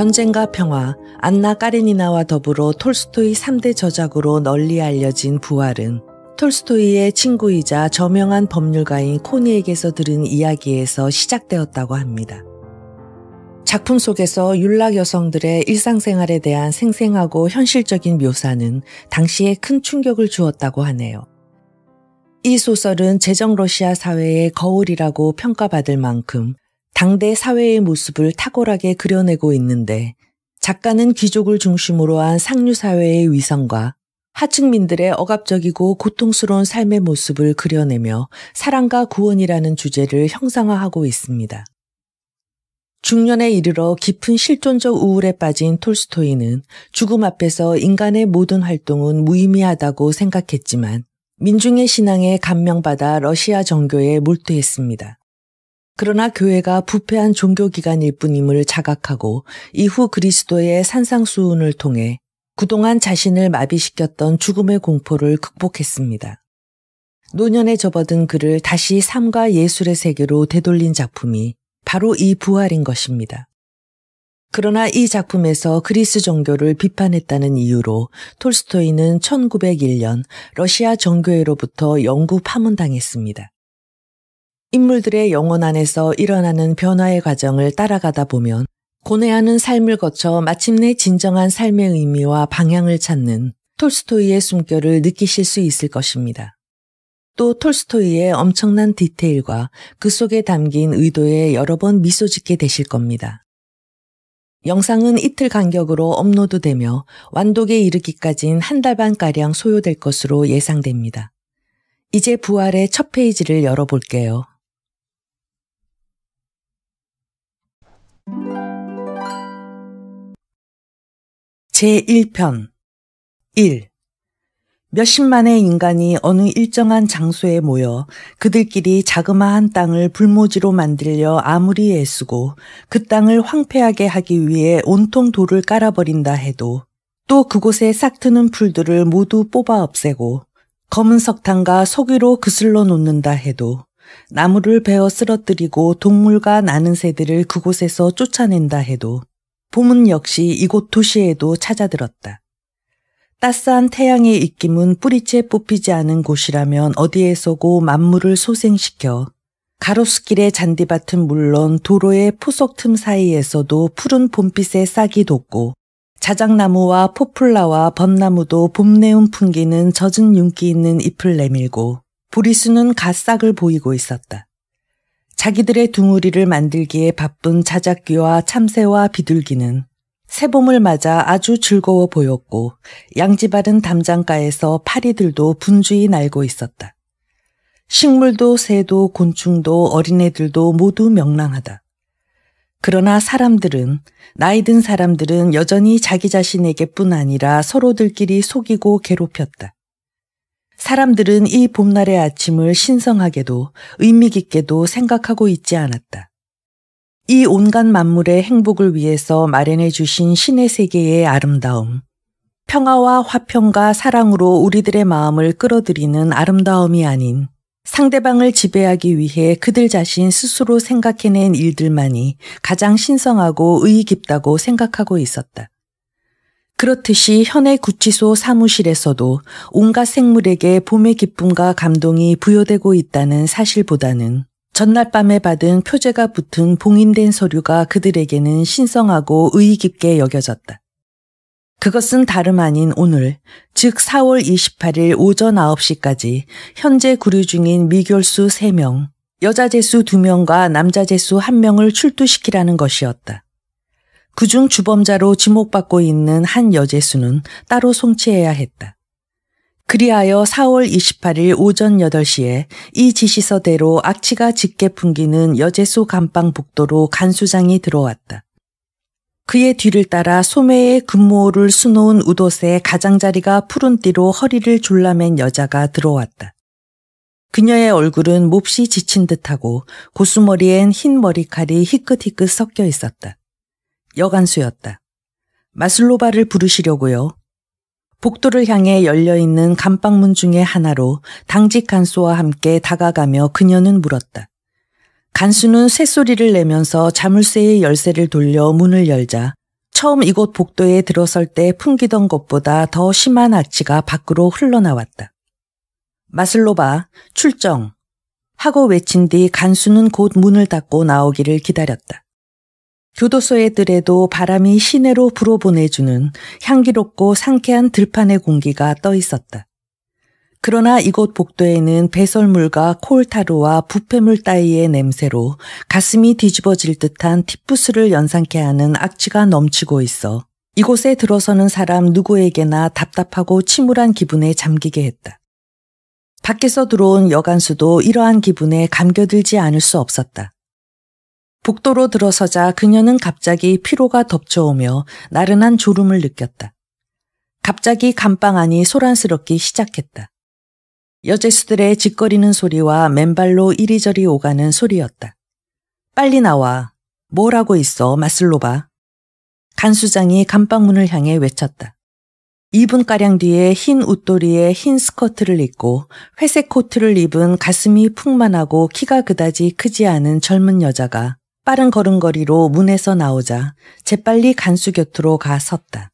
전쟁과 평화, 안나 까레니나와 더불어 톨스토이 3대 저작으로 널리 알려진 부활은 톨스토이의 친구이자 저명한 법률가인 코니에게서 들은 이야기에서 시작되었다고 합니다. 작품 속에서 윤락 여성들의 일상생활에 대한 생생하고 현실적인 묘사는 당시에 큰 충격을 주었다고 하네요. 이 소설은 재정 러시아 사회의 거울이라고 평가받을 만큼 당대 사회의 모습을 탁월하게 그려내고 있는데 작가는 귀족을 중심으로 한 상류사회의 위상과 하층민들의 억압적이고 고통스러운 삶의 모습을 그려내며 사랑과 구원이라는 주제를 형상화하고 있습니다. 중년에 이르러 깊은 실존적 우울에 빠진 톨스토이는 죽음 앞에서 인간의 모든 활동은 무의미하다고 생각했지만 민중의 신앙에 감명받아 러시아 정교에 몰두했습니다. 그러나 교회가 부패한 종교기관일 뿐임을 자각하고 이후 그리스도의 산상수훈을 통해 그동안 자신을 마비시켰던 죽음의 공포를 극복했습니다. 노년에 접어든 그를 다시 삶과 예술의 세계로 되돌린 작품이 바로 이 부활인 것입니다. 그러나 이 작품에서 그리스 종교를 비판했다는 이유로 톨스토이는 1901년 러시아 정교회로부터 영구 파문당했습니다. 인물들의 영혼 안에서 일어나는 변화의 과정을 따라가다 보면 고뇌하는 삶을 거쳐 마침내 진정한 삶의 의미와 방향을 찾는 톨스토이의 숨결을 느끼실 수 있을 것입니다. 또 톨스토이의 엄청난 디테일과 그 속에 담긴 의도에 여러 번 미소 짓게 되실 겁니다. 영상은 이틀 간격으로 업로드되며 완독에 이르기까지는 한 달 반가량 소요될 것으로 예상됩니다. 이제 부활의 첫 페이지를 열어볼게요. 제1편 1. 몇십만의 인간이 어느 일정한 장소에 모여 그들끼리 자그마한 땅을 불모지로 만들려 아무리 애쓰고 그 땅을 황폐하게 하기 위해 온통 돌을 깔아버린다 해도 또 그곳에 싹트는 풀들을 모두 뽑아 없애고 검은 석탄과 석유로 그슬러 놓는다 해도 나무를 베어 쓰러뜨리고 동물과 나는 새들을 그곳에서 쫓아낸다 해도 봄은 역시 이곳 도시에도 찾아들었다. 따스한 태양의 입김은 뿌리채 뽑히지 않은 곳이라면 어디에서고 만물을 소생시켜 가로수길의 잔디밭은 물론 도로의 포석 틈 사이에서도 푸른 봄빛의 싹이 돋고 자작나무와 포플라와 벚나무도 봄내운 풍기는 젖은 윤기 있는 잎을 내밀고 보리수는 갓싹을 보이고 있었다. 자기들의 둥우리를 만들기에 바쁜 자작귀와 참새와 비둘기는 새봄을 맞아 아주 즐거워 보였고 양지바른 담장가에서 파리들도 분주히 날고 있었다. 식물도 새도 곤충도 어린애들도 모두 명랑하다. 그러나 사람들은 나이 든 사람들은 여전히 자기 자신에게뿐 아니라 서로들끼리 속이고 괴롭혔다. 사람들은 이 봄날의 아침을 신성하게도 의미 깊게도 생각하고 있지 않았다. 이 온갖 만물의 행복을 위해서 마련해 주신 신의 세계의 아름다움, 평화와 화평과 사랑으로 우리들의 마음을 끌어들이는 아름다움이 아닌 상대방을 지배하기 위해 그들 자신 스스로 생각해낸 일들만이 가장 신성하고 의의 깊다고 생각하고 있었다. 그렇듯이 현의 구치소 사무실에서도 온갖 생물에게 봄의 기쁨과 감동이 부여되고 있다는 사실보다는 전날 밤에 받은 표제가 붙은 봉인된 서류가 그들에게는 신성하고 의의 깊게 여겨졌다. 그것은 다름 아닌 오늘, 즉 4월 28일 오전 9시까지 현재 구류 중인 미결수 3명, 여자 재수 2명과 남자 재수 1명을 출두시키라는 것이었다. 그중 주범자로 지목받고 있는 한 여제수는 따로 송치해야 했다. 그리하여 4월 28일 오전 8시에 이 지시서대로 악취가 짙게 풍기는 여제수 감방 복도로 간수장이 들어왔다. 그의 뒤를 따라 소매에 금모를 수놓은 우도새 가장자리가 푸른띠로 허리를 졸라맨 여자가 들어왔다. 그녀의 얼굴은 몹시 지친 듯하고 고수머리엔 흰 머리칼이 희끗희끗 섞여 있었다. 여간수였다. 마슬로바를 부르시려고요. 복도를 향해 열려있는 감방문 중의 하나로 당직 간수와 함께 다가가며 그녀는 물었다. 간수는 쇳소리를 내면서 자물쇠의 열쇠를 돌려 문을 열자 처음 이곳 복도에 들어설 때 풍기던 것보다 더 심한 악취가 밖으로 흘러나왔다. 마슬로바, 출정! 하고 외친 뒤 간수는 곧 문을 닫고 나오기를 기다렸다. 교도소의 들에도 바람이 시내로 불어보내주는 향기롭고 상쾌한 들판의 공기가 떠 있었다. 그러나 이곳 복도에는 배설물과 콜타루와 부패물 따위의 냄새로 가슴이 뒤집어질 듯한 티푸스를 연상케 하는 악취가 넘치고 있어 이곳에 들어서는 사람 누구에게나 답답하고 침울한 기분에 잠기게 했다. 밖에서 들어온 여간수도 이러한 기분에 감겨들지 않을 수 없었다. 복도로 들어서자 그녀는 갑자기 피로가 덮쳐오며 나른한 졸음을 느꼈다. 갑자기 감방 안이 소란스럽기 시작했다. 여제수들의 짓거리는 소리와 맨발로 이리저리 오가는 소리였다. 빨리 나와. 뭘 하고 있어, 마슬로바. 간수장이 감방문을 향해 외쳤다. 2분가량 뒤에 흰 웃돌이에 흰 스커트를 입고 회색 코트를 입은 가슴이 풍만하고 키가 그다지 크지 않은 젊은 여자가 빠른 걸음걸이로 문에서 나오자 재빨리 간수 곁으로 가 섰다.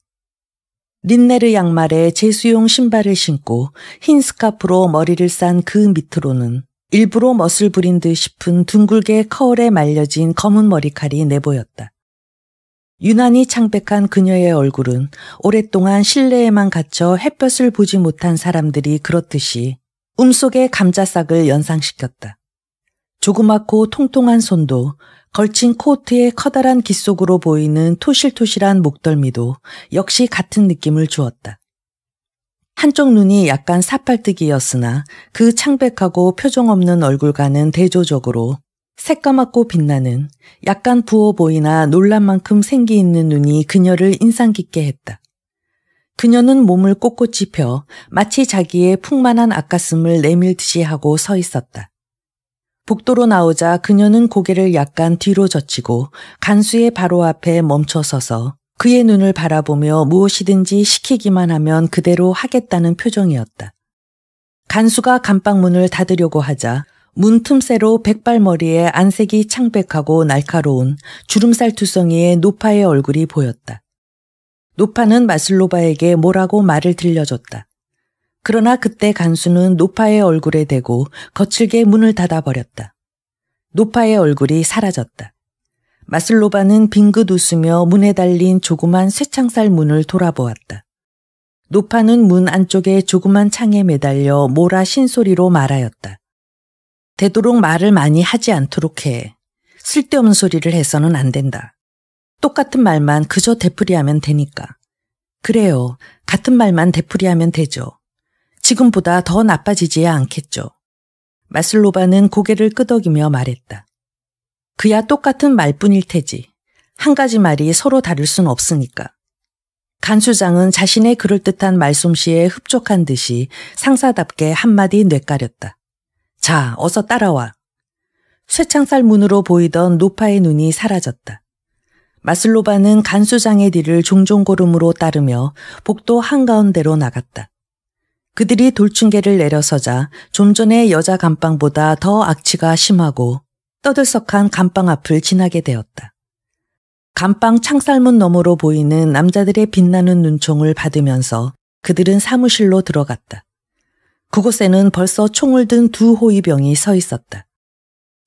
린네르 양말에 재수용 신발을 신고 흰 스카프로 머리를 싼 그 밑으로는 일부러 멋을 부린 듯 싶은 둥글게 커울에 말려진 검은 머리칼이 내보였다. 유난히 창백한 그녀의 얼굴은 오랫동안 실내에만 갇혀 햇볕을 보지 못한 사람들이 그렇듯이 음속의 감자싹을 연상시켰다. 조그맣고 통통한 손도 걸친 코트의 커다란 깃 속으로 보이는 토실토실한 목덜미도 역시 같은 느낌을 주었다. 한쪽 눈이 약간 사팔뜨기였으나 그 창백하고 표정 없는 얼굴과는 대조적으로 새까맣고 빛나는 약간 부어 보이나 놀란 만큼 생기 있는 눈이 그녀를 인상 깊게 했다. 그녀는 몸을 꼿꼿이 펴 마치 자기의 풍만한 아가슴을 내밀듯이 하고 서 있었다. 복도로 나오자 그녀는 고개를 약간 뒤로 젖히고 간수의 바로 앞에 멈춰 서서 그의 눈을 바라보며 무엇이든지 시키기만 하면 그대로 하겠다는 표정이었다. 간수가 감방문을 닫으려고 하자 문 틈새로 백발머리에 안색이 창백하고 날카로운 주름살 투성이의 노파의 얼굴이 보였다. 노파는 마슬로바에게 뭐라고 말을 들려줬다. 그러나 그때 간수는 노파의 얼굴에 대고 거칠게 문을 닫아버렸다. 노파의 얼굴이 사라졌다. 마슬로바는 빙긋 웃으며 문에 달린 조그만 쇠창살 문을 돌아보았다. 노파는 문 안쪽에 조그만 창에 매달려 모라 신소리로 말하였다. 되도록 말을 많이 하지 않도록 해. 쓸데없는 소리를 해서는 안 된다. 똑같은 말만 그저 되풀이하면 되니까. 그래요. 같은 말만 되풀이하면 되죠. 지금보다 더나빠지지 않겠죠. 마슬로바는 고개를 끄덕이며 말했다. 그야 똑같은 말뿐일 테지. 한 가지 말이 서로 다를 순 없으니까. 간수장은 자신의 그럴듯한 말솜씨에 흡족한 듯이 상사답게 한마디 뇌까렸다. 자, 어서 따라와. 쇠창살 문으로 보이던 노파의 눈이 사라졌다. 마슬로바는 간수장의 뒤를 종종 걸음으로 따르며 복도 한가운데로 나갔다. 그들이 돌충개를 내려서자 좀 전에 여자 감방보다 더 악취가 심하고 떠들썩한 감방 앞을 지나게 되었다. 감방 창살문 너머로 보이는 남자들의 빛나는 눈총을 받으면서 그들은 사무실로 들어갔다. 그곳에는 벌써 총을 든 두 호위병이 서 있었다.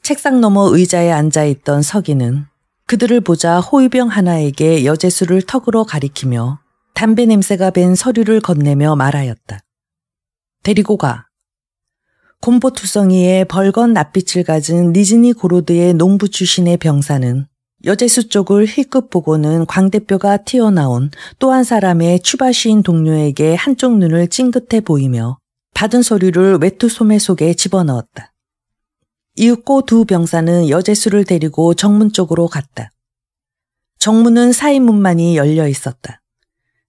책상 너머 의자에 앉아 있던 서기는 그들을 보자 호위병 하나에게 여제수를 턱으로 가리키며 담배 냄새가 밴 서류를 건네며 말하였다. 데리고 가. 곰보투성이의 벌건 낯빛을 가진 니즈니 고로드의 농부 출신의 병사는 여제수 쪽을 힐끗 보고는 광대뼈가 튀어나온 또 한 사람의 추바시인 동료에게 한쪽 눈을 찡긋해 보이며 받은 서류를 외투 소매 속에 집어넣었다. 이윽고 두 병사는 여제수를 데리고 정문 쪽으로 갔다. 정문은 사인문만이 열려 있었다.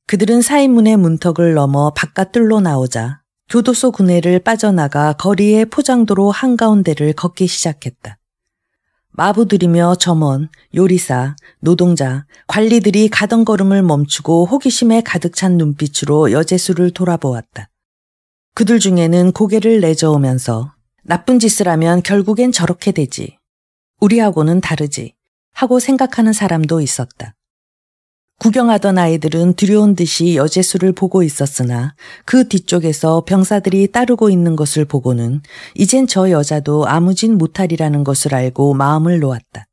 그들은 사인문의 문턱을 넘어 바깥뜰로 나오자 교도소 구내를 빠져나가 거리의 포장도로 한가운데를 걷기 시작했다. 마부들이며 점원, 요리사, 노동자, 관리들이 가던 걸음을 멈추고 호기심에 가득 찬 눈빛으로 여제수를 돌아보았다. 그들 중에는 고개를 내저으면서 나쁜 짓을 하면 결국엔 저렇게 되지. 우리하고는 다르지. 하고 생각하는 사람도 있었다. 구경하던 아이들은 두려운 듯이 여제수를 보고 있었으나 그 뒤쪽에서 병사들이 따르고 있는 것을 보고는 이젠 저 여자도 아무 진못할이라는 것을 알고 마음을 놓았다.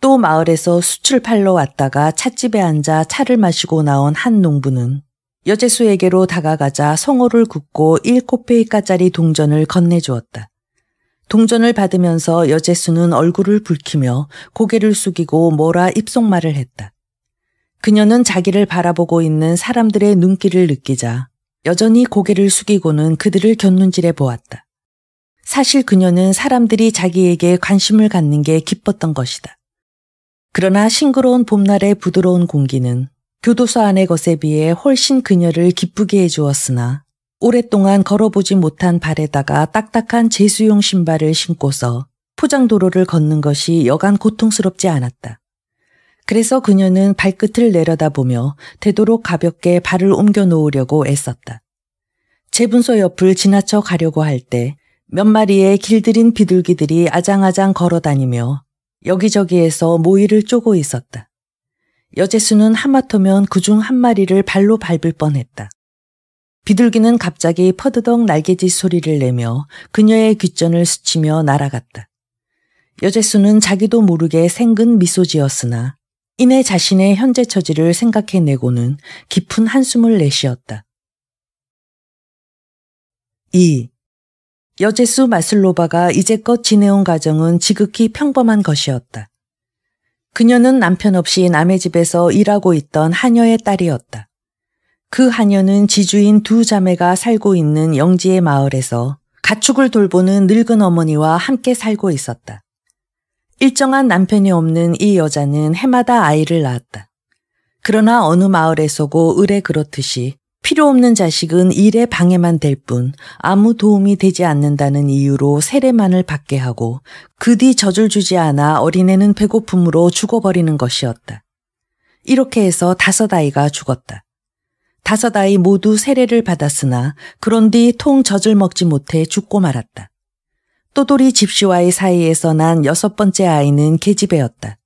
또 마을에서 수출 팔러 왔다가 찻집에 앉아 차를 마시고 나온 한 농부는 여제수에게로 다가가자 성호를 굽고 1코페이까짜리 동전을 건네주었다. 동전을 받으면서 여제수는 얼굴을 붉히며 고개를 숙이고 뭐라 입속말을 했다. 그녀는 자기를 바라보고 있는 사람들의 눈길을 느끼자 여전히 고개를 숙이고는 그들을 곁눈질해 보았다. 사실 그녀는 사람들이 자기에게 관심을 갖는 게 기뻤던 것이다. 그러나 싱그러운 봄날의 부드러운 공기는 교도소 안의 것에 비해 훨씬 그녀를 기쁘게 해주었으나 오랫동안 걸어보지 못한 발에다가 딱딱한 재수용 신발을 신고서 포장도로를 걷는 것이 여간 고통스럽지 않았다. 그래서 그녀는 발끝을 내려다보며 되도록 가볍게 발을 옮겨 놓으려고 애썼다. 재분소 옆을 지나쳐 가려고 할 때 몇 마리의 길들인 비둘기들이 아장아장 걸어다니며 여기저기에서 모이를 쪼고 있었다. 여제수는 하마터면 그 중 한 마리를 발로 밟을 뻔했다. 비둘기는 갑자기 퍼드덕 날개짓 소리를 내며 그녀의 귓전을 스치며 날아갔다. 여제수는 자기도 모르게 생근 미소 지었으나 이내 자신의 현재 처지를 생각해내고는 깊은 한숨을 내쉬었다. 2. 여제수 마슬로바가 이제껏 지내온 가정은 지극히 평범한 것이었다. 그녀는 남편 없이 남의 집에서 일하고 있던 하녀의 딸이었다. 그 하녀는 지주인 두 자매가 살고 있는 영지의 마을에서 가축을 돌보는 늙은 어머니와 함께 살고 있었다. 일정한 남편이 없는 이 여자는 해마다 아이를 낳았다. 그러나 어느 마을에서고 을에 그렇듯이 필요 없는 자식은 일에 방해만 될 뿐 아무 도움이 되지 않는다는 이유로 세례만을 받게 하고 그 뒤 젖을 주지 않아 어린애는 배고픔으로 죽어버리는 것이었다. 이렇게 해서 다섯 아이가 죽었다. 다섯 아이 모두 세례를 받았으나 그런 뒤 통 젖을 먹지 못해 죽고 말았다. 또돌이 집시와의 사이에서 난 여섯 번째 아이는 계집애였다.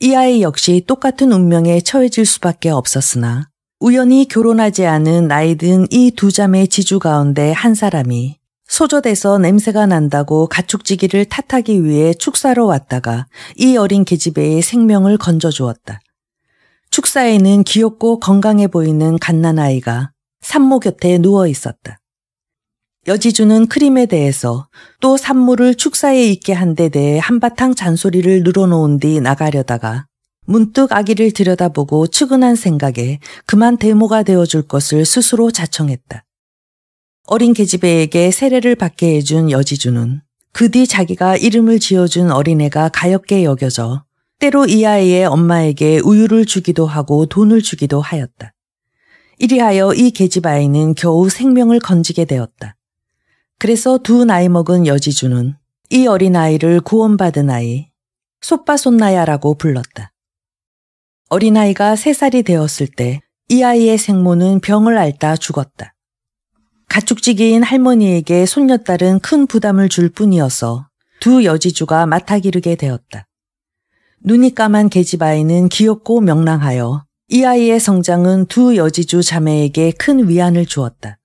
이 아이 역시 똑같은 운명에 처해질 수밖에 없었으나 우연히 결혼하지 않은 나이든 이 두 자매의 지주 가운데 한 사람이 소젖에서 냄새가 난다고 가축지기를 탓하기 위해 축사로 왔다가 이 어린 계집애의 생명을 건져주었다. 축사에는 귀엽고 건강해 보이는 갓난아이가 산모 곁에 누워 있었다. 여지주는 크림에 대해서 또산물을 축사에 있게 한 데 대해 한바탕 잔소리를 늘어놓은 뒤 나가려다가 문득 아기를 들여다보고 측은한 생각에 그만 대모가 되어줄 것을 스스로 자청했다. 어린 계집애에게 세례를 받게 해준 여지주는 그 뒤 자기가 이름을 지어준 어린애가 가엽게 여겨져 때로 이 아이의 엄마에게 우유를 주기도 하고 돈을 주기도 하였다. 이리하여 이 계집아이는 겨우 생명을 건지게 되었다. 그래서 두 나이 먹은 여지주는 이 어린 아이를 구원받은 아이, 소빠손나야라고 불렀다. 어린아이가 세살이 되었을 때 이 아이의 생모는 병을 앓다 죽었다. 가축지기인 할머니에게 손녀딸은 큰 부담을 줄 뿐이어서 두 여지주가 맡아기르게 되었다. 눈이 까만 계집아이는 귀엽고 명랑하여 이 아이의 성장은 두 여지주 자매에게 큰 위안을 주었다.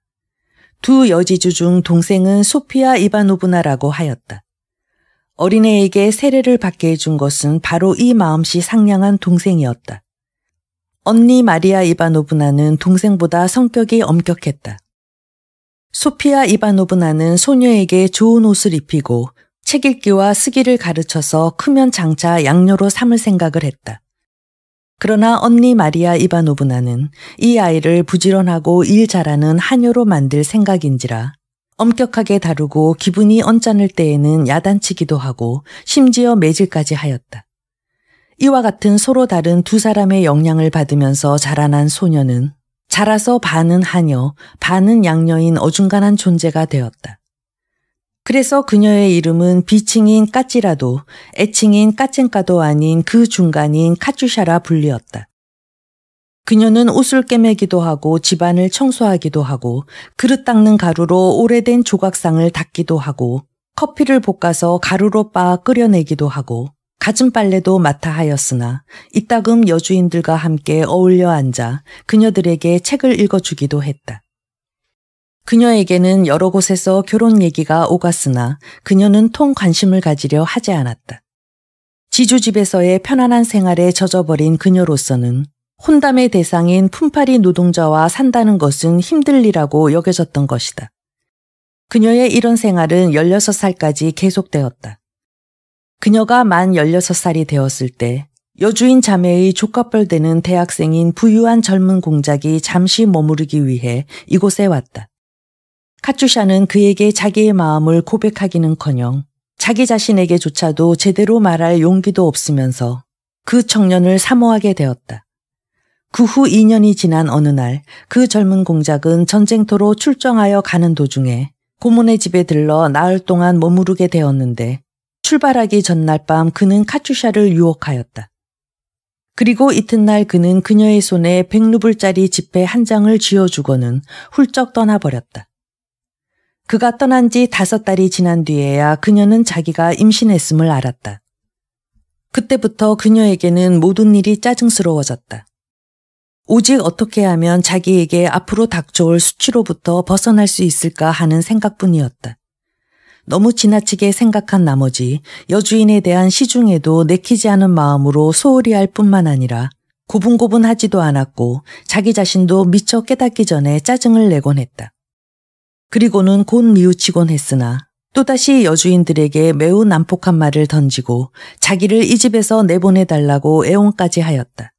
두 여지주 중 동생은 소피아 이바노브나라고 하였다. 어린애에게 세례를 받게 해준 것은 바로 이 마음씨 상냥한 동생이었다. 언니 마리아 이바노브나는 동생보다 성격이 엄격했다. 소피아 이바노브나는 소녀에게 좋은 옷을 입히고 책 읽기와 쓰기를 가르쳐서 크면 장차 양녀로 삼을 생각을 했다. 그러나 언니 마리아 이바노브나는 이 아이를 부지런하고 일 잘하는 하녀로 만들 생각인지라 엄격하게 다루고 기분이 언짢을 때에는 야단치기도 하고 심지어 매질까지 하였다. 이와 같은 서로 다른 두 사람의 영향을 받으면서 자라난 소녀는 자라서 반은 하녀, 반은 양녀인 어중간한 존재가 되었다. 그래서 그녀의 이름은 비칭인 까찌라도 애칭인 까첸까도 아닌 그 중간인 카츄샤라 불리었다. 그녀는 옷을 꿰매기도 하고 집안을 청소하기도 하고 그릇 닦는 가루로 오래된 조각상을 닦기도 하고 커피를 볶아서 가루로 빻아 끓여내기도 하고 가진 빨래도 맡아 하였으나 이따금 여주인들과 함께 어울려 앉아 그녀들에게 책을 읽어주기도 했다. 그녀에게는 여러 곳에서 결혼 얘기가 오갔으나 그녀는 통 관심을 가지려 하지 않았다. 지주집에서의 편안한 생활에 젖어버린 그녀로서는 혼담의 대상인 품팔이 노동자와 산다는 것은 힘들 리라고 여겨졌던 것이다. 그녀의 이런 생활은 16살까지 계속되었다. 그녀가 만 16살이 되었을 때 여주인 자매의 조카뻘 되는 대학생인 부유한 젊은 공작이 잠시 머무르기 위해 이곳에 왔다. 카츄샤는 그에게 자기의 마음을 고백하기는커녕 자기 자신에게조차도 제대로 말할 용기도 없으면서 그 청년을 사모하게 되었다. 그 후 2년이 지난 어느 날 그 젊은 공작은 전쟁터로 출정하여 가는 도중에 고문의 집에 들러 나흘 동안 머무르게 되었는데 출발하기 전날 밤 그는 카츄샤를 유혹하였다. 그리고 이튿날 그는 그녀의 손에 100루블짜리 지폐 한 장을 쥐어주고는 훌쩍 떠나버렸다. 그가 떠난 지 다섯 달이 지난 뒤에야 그녀는 자기가 임신했음을 알았다. 그때부터 그녀에게는 모든 일이 짜증스러워졌다. 오직 어떻게 하면 자기에게 앞으로 닥쳐올 수치로부터 벗어날 수 있을까 하는 생각뿐이었다. 너무 지나치게 생각한 나머지 여주인에 대한 시중에도 내키지 않은 마음으로 소홀히 할 뿐만 아니라 고분고분하지도 않았고 자기 자신도 미처 깨닫기 전에 짜증을 내곤 했다. 그리고는 곧미우치곤 했으나 또다시 여주인들에게 매우 난폭한 말을 던지고 자기를 이 집에서 내보내달라고 애원까지 하였다.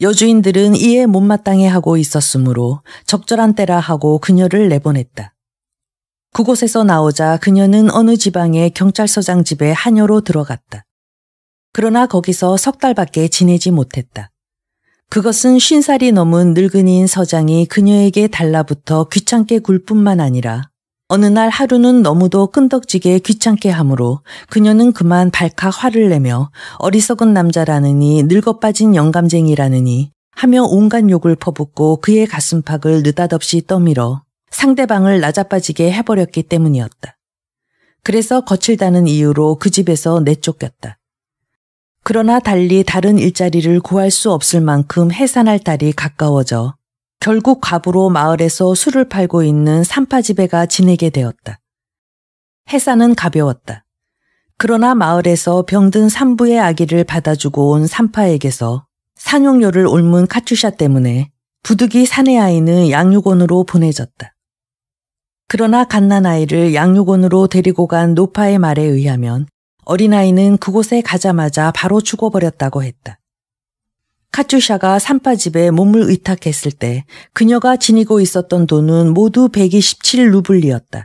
여주인들은 이에 못마땅해 하고 있었으므로 적절한 때라 하고 그녀를 내보냈다. 그곳에서 나오자 그녀는 어느 지방의 경찰서장 집에 한여로 들어갔다. 그러나 거기서 석 달밖에 지내지 못했다. 그것은 쉰살이 넘은 늙은이인 서장이 그녀에게 달라붙어 귀찮게 굴 뿐만 아니라 어느 날 하루는 너무도 끈덕지게 귀찮게 하므로 그녀는 그만 발칵 화를 내며 어리석은 남자라느니 늙어 빠진 영감쟁이라느니 하며 온갖 욕을 퍼붓고 그의 가슴팍을 느닷없이 떠밀어 상대방을 낮아빠지게 해버렸기 때문이었다. 그래서 거칠다는 이유로 그 집에서 내쫓겼다. 그러나 달리 다른 일자리를 구할 수 없을 만큼 해산할 달이 가까워져 결국 갑으로 마을에서 술을 팔고 있는 산파지배가 지내게 되었다. 해산은 가벼웠다. 그러나 마을에서 병든 산부의 아기를 받아주고 온 산파에게서 산용료를 옮은 카츄샤 때문에 부득이 산의 아이는 양육원으로 보내졌다. 그러나 갓난 아이를 양육원으로 데리고 간 노파의 말에 의하면 어린아이는 그곳에 가자마자 바로 죽어버렸다고 했다. 카츄샤가 산파집에 몸을 의탁했을 때 그녀가 지니고 있었던 돈은 모두 127루블리였다.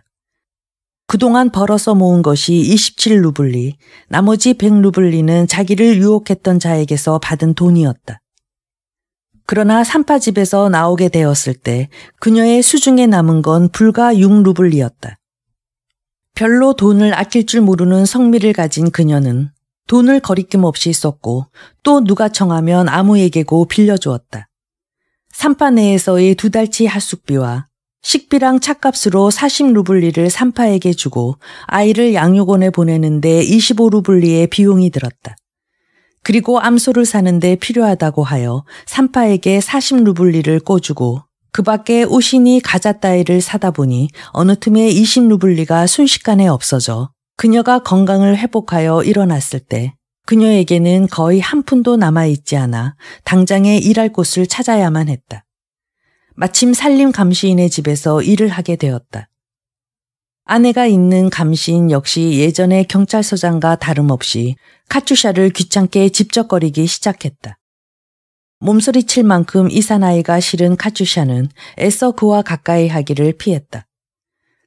그동안 벌어서 모은 것이 27루블리, 나머지 100루블리는 자기를 유혹했던 자에게서 받은 돈이었다. 그러나 산파집에서 나오게 되었을 때 그녀의 수중에 남은 건 불과 6루블리였다. 별로 돈을 아낄 줄 모르는 성미를 가진 그녀는 돈을 거리낌 없이 썼고 또 누가 청하면 아무에게고 빌려주었다. 산파 내에서의 두 달치 하숙비와 식비랑 차값으로 40루블리를 산파에게 주고 아이를 양육원에 보내는데 25루블리의 비용이 들었다. 그리고 암소를 사는데 필요하다고 하여 산파에게 40루블리를 꿔주고 그 밖에 오신이 가자 따위를 사다 보니 어느 틈에 20루블리가 순식간에 없어져 그녀가 건강을 회복하여 일어났을 때 그녀에게는 거의 한 푼도 남아있지 않아 당장에 일할 곳을 찾아야만 했다. 마침 살림 감시인의 집에서 일을 하게 되었다. 아내가 있는 감시인 역시 예전의 경찰서장과 다름없이 카츄샤를 귀찮게 집적거리기 시작했다. 몸소리 칠 만큼 이사나이가 싫은 카츄샤는 애써 그와 가까이 하기를 피했다.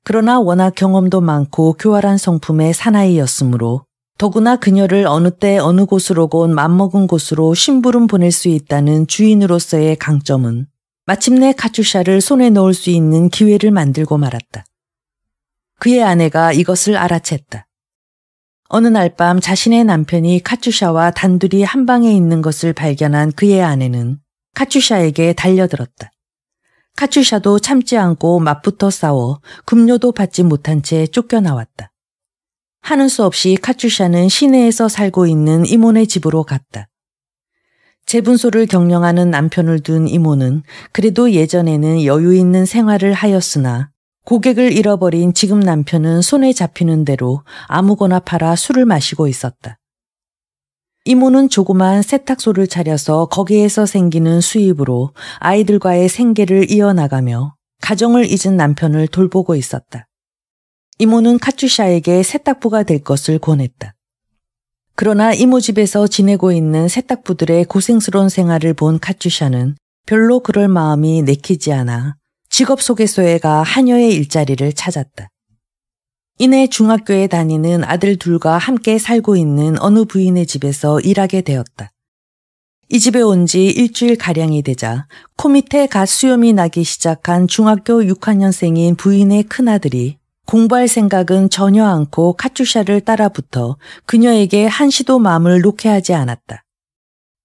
그러나 워낙 경험도 많고 교활한 성품의 사나이였으므로 더구나 그녀를 어느 때 어느 곳으로 곤 맘먹은 곳으로 심부름 보낼 수 있다는 주인으로서의 강점은 마침내 카츄샤를 손에 넣을 수 있는 기회를 만들고 말았다. 그의 아내가 이것을 알아챘다. 어느 날 밤 자신의 남편이 카츄샤와 단둘이 한 방에 있는 것을 발견한 그의 아내는 카츄샤에게 달려들었다. 카츄샤도 참지 않고 맞부터 싸워 급료도 받지 못한 채 쫓겨나왔다. 하는 수 없이 카츄샤는 시내에서 살고 있는 이모네 집으로 갔다. 재분소를 경영하는 남편을 둔 이모는 그래도 예전에는 여유 있는 생활을 하였으나 고객을 잃어버린 지금 남편은 손에 잡히는 대로 아무거나 팔아 술을 마시고 있었다. 이모는 조그만 세탁소를 차려서 거기에서 생기는 수입으로 아이들과의 생계를 이어나가며 가정을 잊은 남편을 돌보고 있었다. 이모는 카츄샤에게 세탁부가 될 것을 권했다. 그러나 이모 집에서 지내고 있는 세탁부들의 고생스러운 생활을 본 카츄샤는 별로 그럴 마음이 내키지 않아 직업소개소에가 한여의 일자리를 찾았다. 이내 중학교에 다니는 아들 둘과 함께 살고 있는 어느 부인의 집에서 일하게 되었다. 이 집에 온 지 일주일 가량이 되자 코 밑에 갓 수염이 나기 시작한 중학교 6학년생인 부인의 큰아들이 공부할 생각은 전혀 않고 카츄샤를 따라붙어 그녀에게 한시도 마음을 놓게 하지 않았다.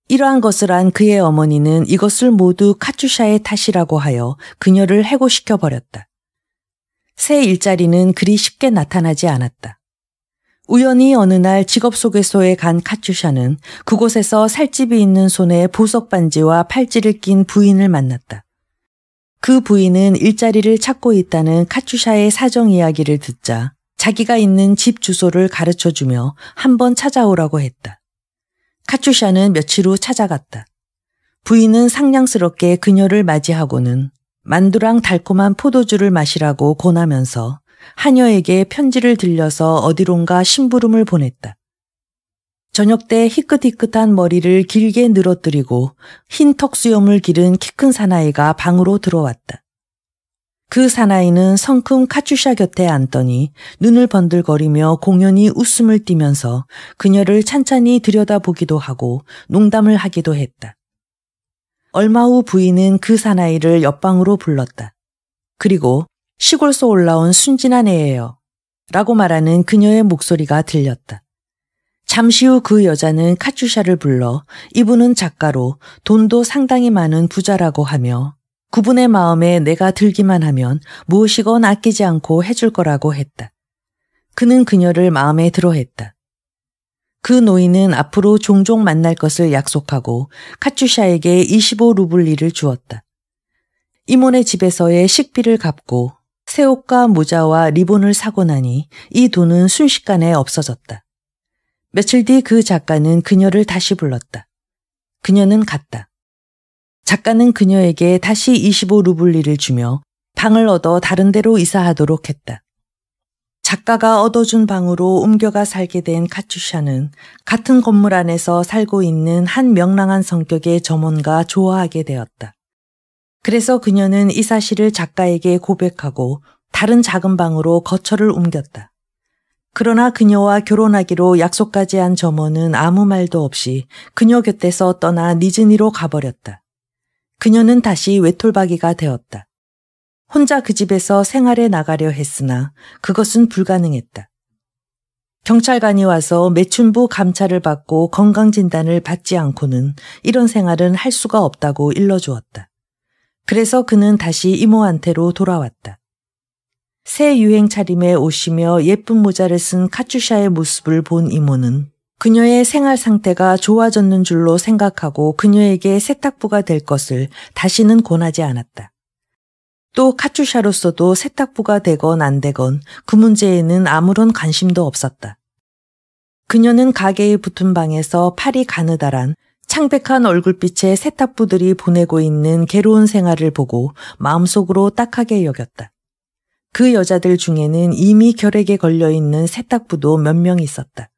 이러한 것을 한 그의 어머니는 이것을 모두 카츄샤의 탓이라고 하여 그녀를 해고시켜 버렸다. 새 일자리는 그리 쉽게 나타나지 않았다. 우연히 어느 날 직업소개소에 간 카츄샤는 그곳에서 살집이 있는 손에 보석 반지와 팔찌를 낀 부인을 만났다. 그 부인은 일자리를 찾고 있다는 카츄샤의 사정 이야기를 듣자 자기가 있는 집 주소를 가르쳐 주며 한번 찾아오라고 했다. 카츄샤는 며칠 후 찾아갔다. 부인은 상냥스럽게 그녀를 맞이하고는 만두랑 달콤한 포도주를 마시라고 권하면서 하녀에게 편지를 들려서 어디론가 심부름을 보냈다. 저녁 때 희끗희끗한 머리를 길게 늘어뜨리고 흰 턱수염을 기른 키 큰 사나이가 방으로 들어왔다. 그 사나이는 성큼 카츄샤 곁에 앉더니 눈을 번들거리며 공연히 웃음을 띠면서 그녀를 찬찬히 들여다보기도 하고 농담을 하기도 했다. 얼마 후 부인은 그 사나이를 옆방으로 불렀다. 그리고 시골서 올라온 순진한 애예요. 라고 말하는 그녀의 목소리가 들렸다. 잠시 후 그 여자는 카츄샤를 불러 이분은 작가로 돈도 상당히 많은 부자라고 하며 구분의 마음에 내가 들기만 하면 무엇이건 아끼지 않고 해줄 거라고 했다. 그는 그녀를 마음에 들어 했다. 그 노인은 앞으로 종종 만날 것을 약속하고 카츄샤에게 25루블리를 주었다. 이모네 집에서의 식비를 갚고 새 옷과 모자와 리본을 사고 나니 이 돈은 순식간에 없어졌다. 며칠 뒤 그 작가는 그녀를 다시 불렀다. 그녀는 갔다. 작가는 그녀에게 다시 25루블리를 주며 방을 얻어 다른 데로 이사하도록 했다. 작가가 얻어준 방으로 옮겨가 살게 된 카츄샤는 같은 건물 안에서 살고 있는 한 명랑한 성격의 점원과 좋아하게 되었다. 그래서 그녀는 이 사실을 작가에게 고백하고 다른 작은 방으로 거처를 옮겼다. 그러나 그녀와 결혼하기로 약속까지 한 점원은 아무 말도 없이 그녀 곁에서 떠나 니즈니로 가버렸다. 그녀는 다시 외톨박이가 되었다. 혼자 그 집에서 생활해 나가려 했으나 그것은 불가능했다. 경찰관이 와서 매춘부 감찰을 받고 건강진단을 받지 않고는 이런 생활은 할 수가 없다고 일러주었다. 그래서 그는 다시 이모한테로 돌아왔다. 새 유행 차림에 오시며 예쁜 모자를 쓴 카츄샤의 모습을 본 이모는 그녀의 생활 상태가 좋아졌는 줄로 생각하고 그녀에게 세탁부가 될 것을 다시는 권하지 않았다. 또 카츄샤로서도 세탁부가 되건 안 되건 그 문제에는 아무런 관심도 없었다. 그녀는 가게에 붙은 방에서 팔이 가느다란 창백한 얼굴빛의 세탁부들이 보내고 있는 괴로운 생활을 보고 마음속으로 딱하게 여겼다. 그 여자들 중에는 이미 결핵에 걸려 있는 세탁부도 몇 명 있었다.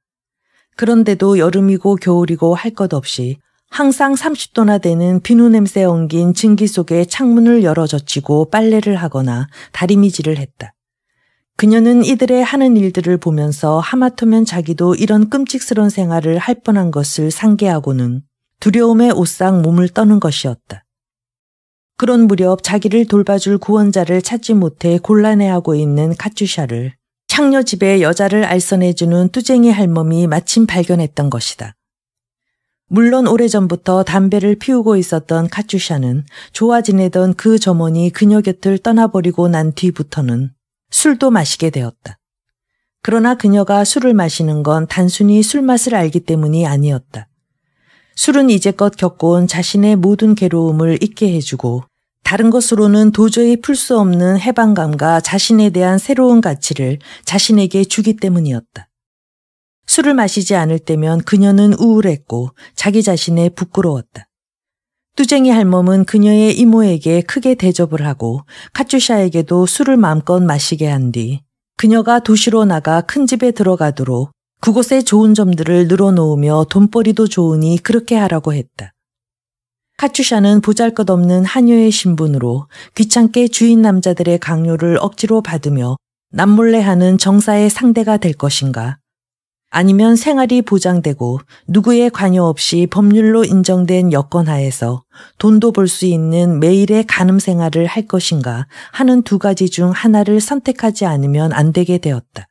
그런데도 여름이고 겨울이고 할 것 없이 항상 30도나 되는 비누 냄새 엉긴 증기 속에 창문을 열어 젖히고 빨래를 하거나 다리미질을 했다. 그녀는 이들의 하는 일들을 보면서 하마터면 자기도 이런 끔찍스런 생활을 할 뻔한 것을 상기하고는 두려움에 옷상 몸을 떠는 것이었다. 그런 무렵 자기를 돌봐줄 구원자를 찾지 못해 곤란해하고 있는 카츄샤를 창녀 집에 여자를 알선해주는 뚜쟁이 할멈이 마침 발견했던 것이다. 물론 오래전부터 담배를 피우고 있었던 카츄샤는 좋아 지내던 그 점원이 그녀 곁을 떠나버리고 난 뒤부터는 술도 마시게 되었다. 그러나 그녀가 술을 마시는 건 단순히 술맛을 알기 때문이 아니었다. 술은 이제껏 겪어온 자신의 모든 괴로움을 잊게 해주고 다른 것으로는 도저히 풀 수 없는 해방감과 자신에 대한 새로운 가치를 자신에게 주기 때문이었다. 술을 마시지 않을 때면 그녀는 우울했고 자기 자신에 부끄러웠다. 뚜쟁이 할멈은 그녀의 이모에게 크게 대접을 하고 카츄샤에게도 술을 마음껏 마시게 한 뒤 그녀가 도시로 나가 큰 집에 들어가도록 그곳의 좋은 점들을 늘어놓으며 돈벌이도 좋으니 그렇게 하라고 했다. 카츄샤는 보잘것없는 한여의 신분으로 귀찮게 주인 남자들의 강요를 억지로 받으며 남몰래 하는 정사의 상대가 될 것인가? 아니면 생활이 보장되고 누구의 관여 없이 법률로 인정된 여건 하에서 돈도 벌 수 있는 매일의 가늠 생활을 할 것인가 하는 두 가지 중 하나를 선택하지 않으면 안 되게 되었다.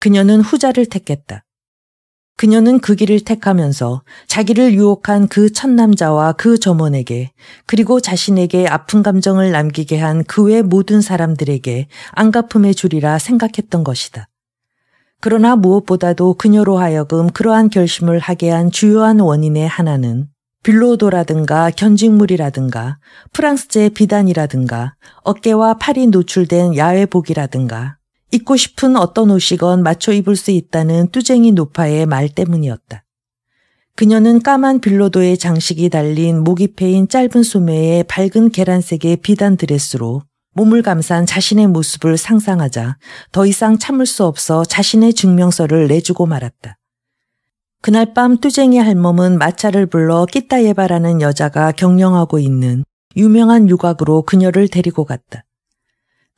그녀는 후자를 택했다. 그녀는 그 길을 택하면서 자기를 유혹한 그 첫 남자와 그 점원에게 그리고 자신에게 아픈 감정을 남기게 한 그 외 모든 사람들에게 안 갚음의 줄이라 생각했던 것이다. 그러나 무엇보다도 그녀로 하여금 그러한 결심을 하게 한 주요한 원인의 하나는 빌로도라든가 견직물이라든가 프랑스제 비단이라든가 어깨와 팔이 노출된 야외복이라든가 입고 싶은 어떤 옷이건 맞춰 입을 수 있다는 뚜쟁이 노파의 말 때문이었다. 그녀는 까만 빌로도의 장식이 달린 목이 패인 짧은 소매에 밝은 계란색의 비단 드레스로 몸을 감싼 자신의 모습을 상상하자 더 이상 참을 수 없어 자신의 증명서를 내주고 말았다. 그날 밤 뚜쟁이 할멈은 마차를 불러 끼따예바라는 여자가 경영하고 있는 유명한 유곽으로 그녀를 데리고 갔다.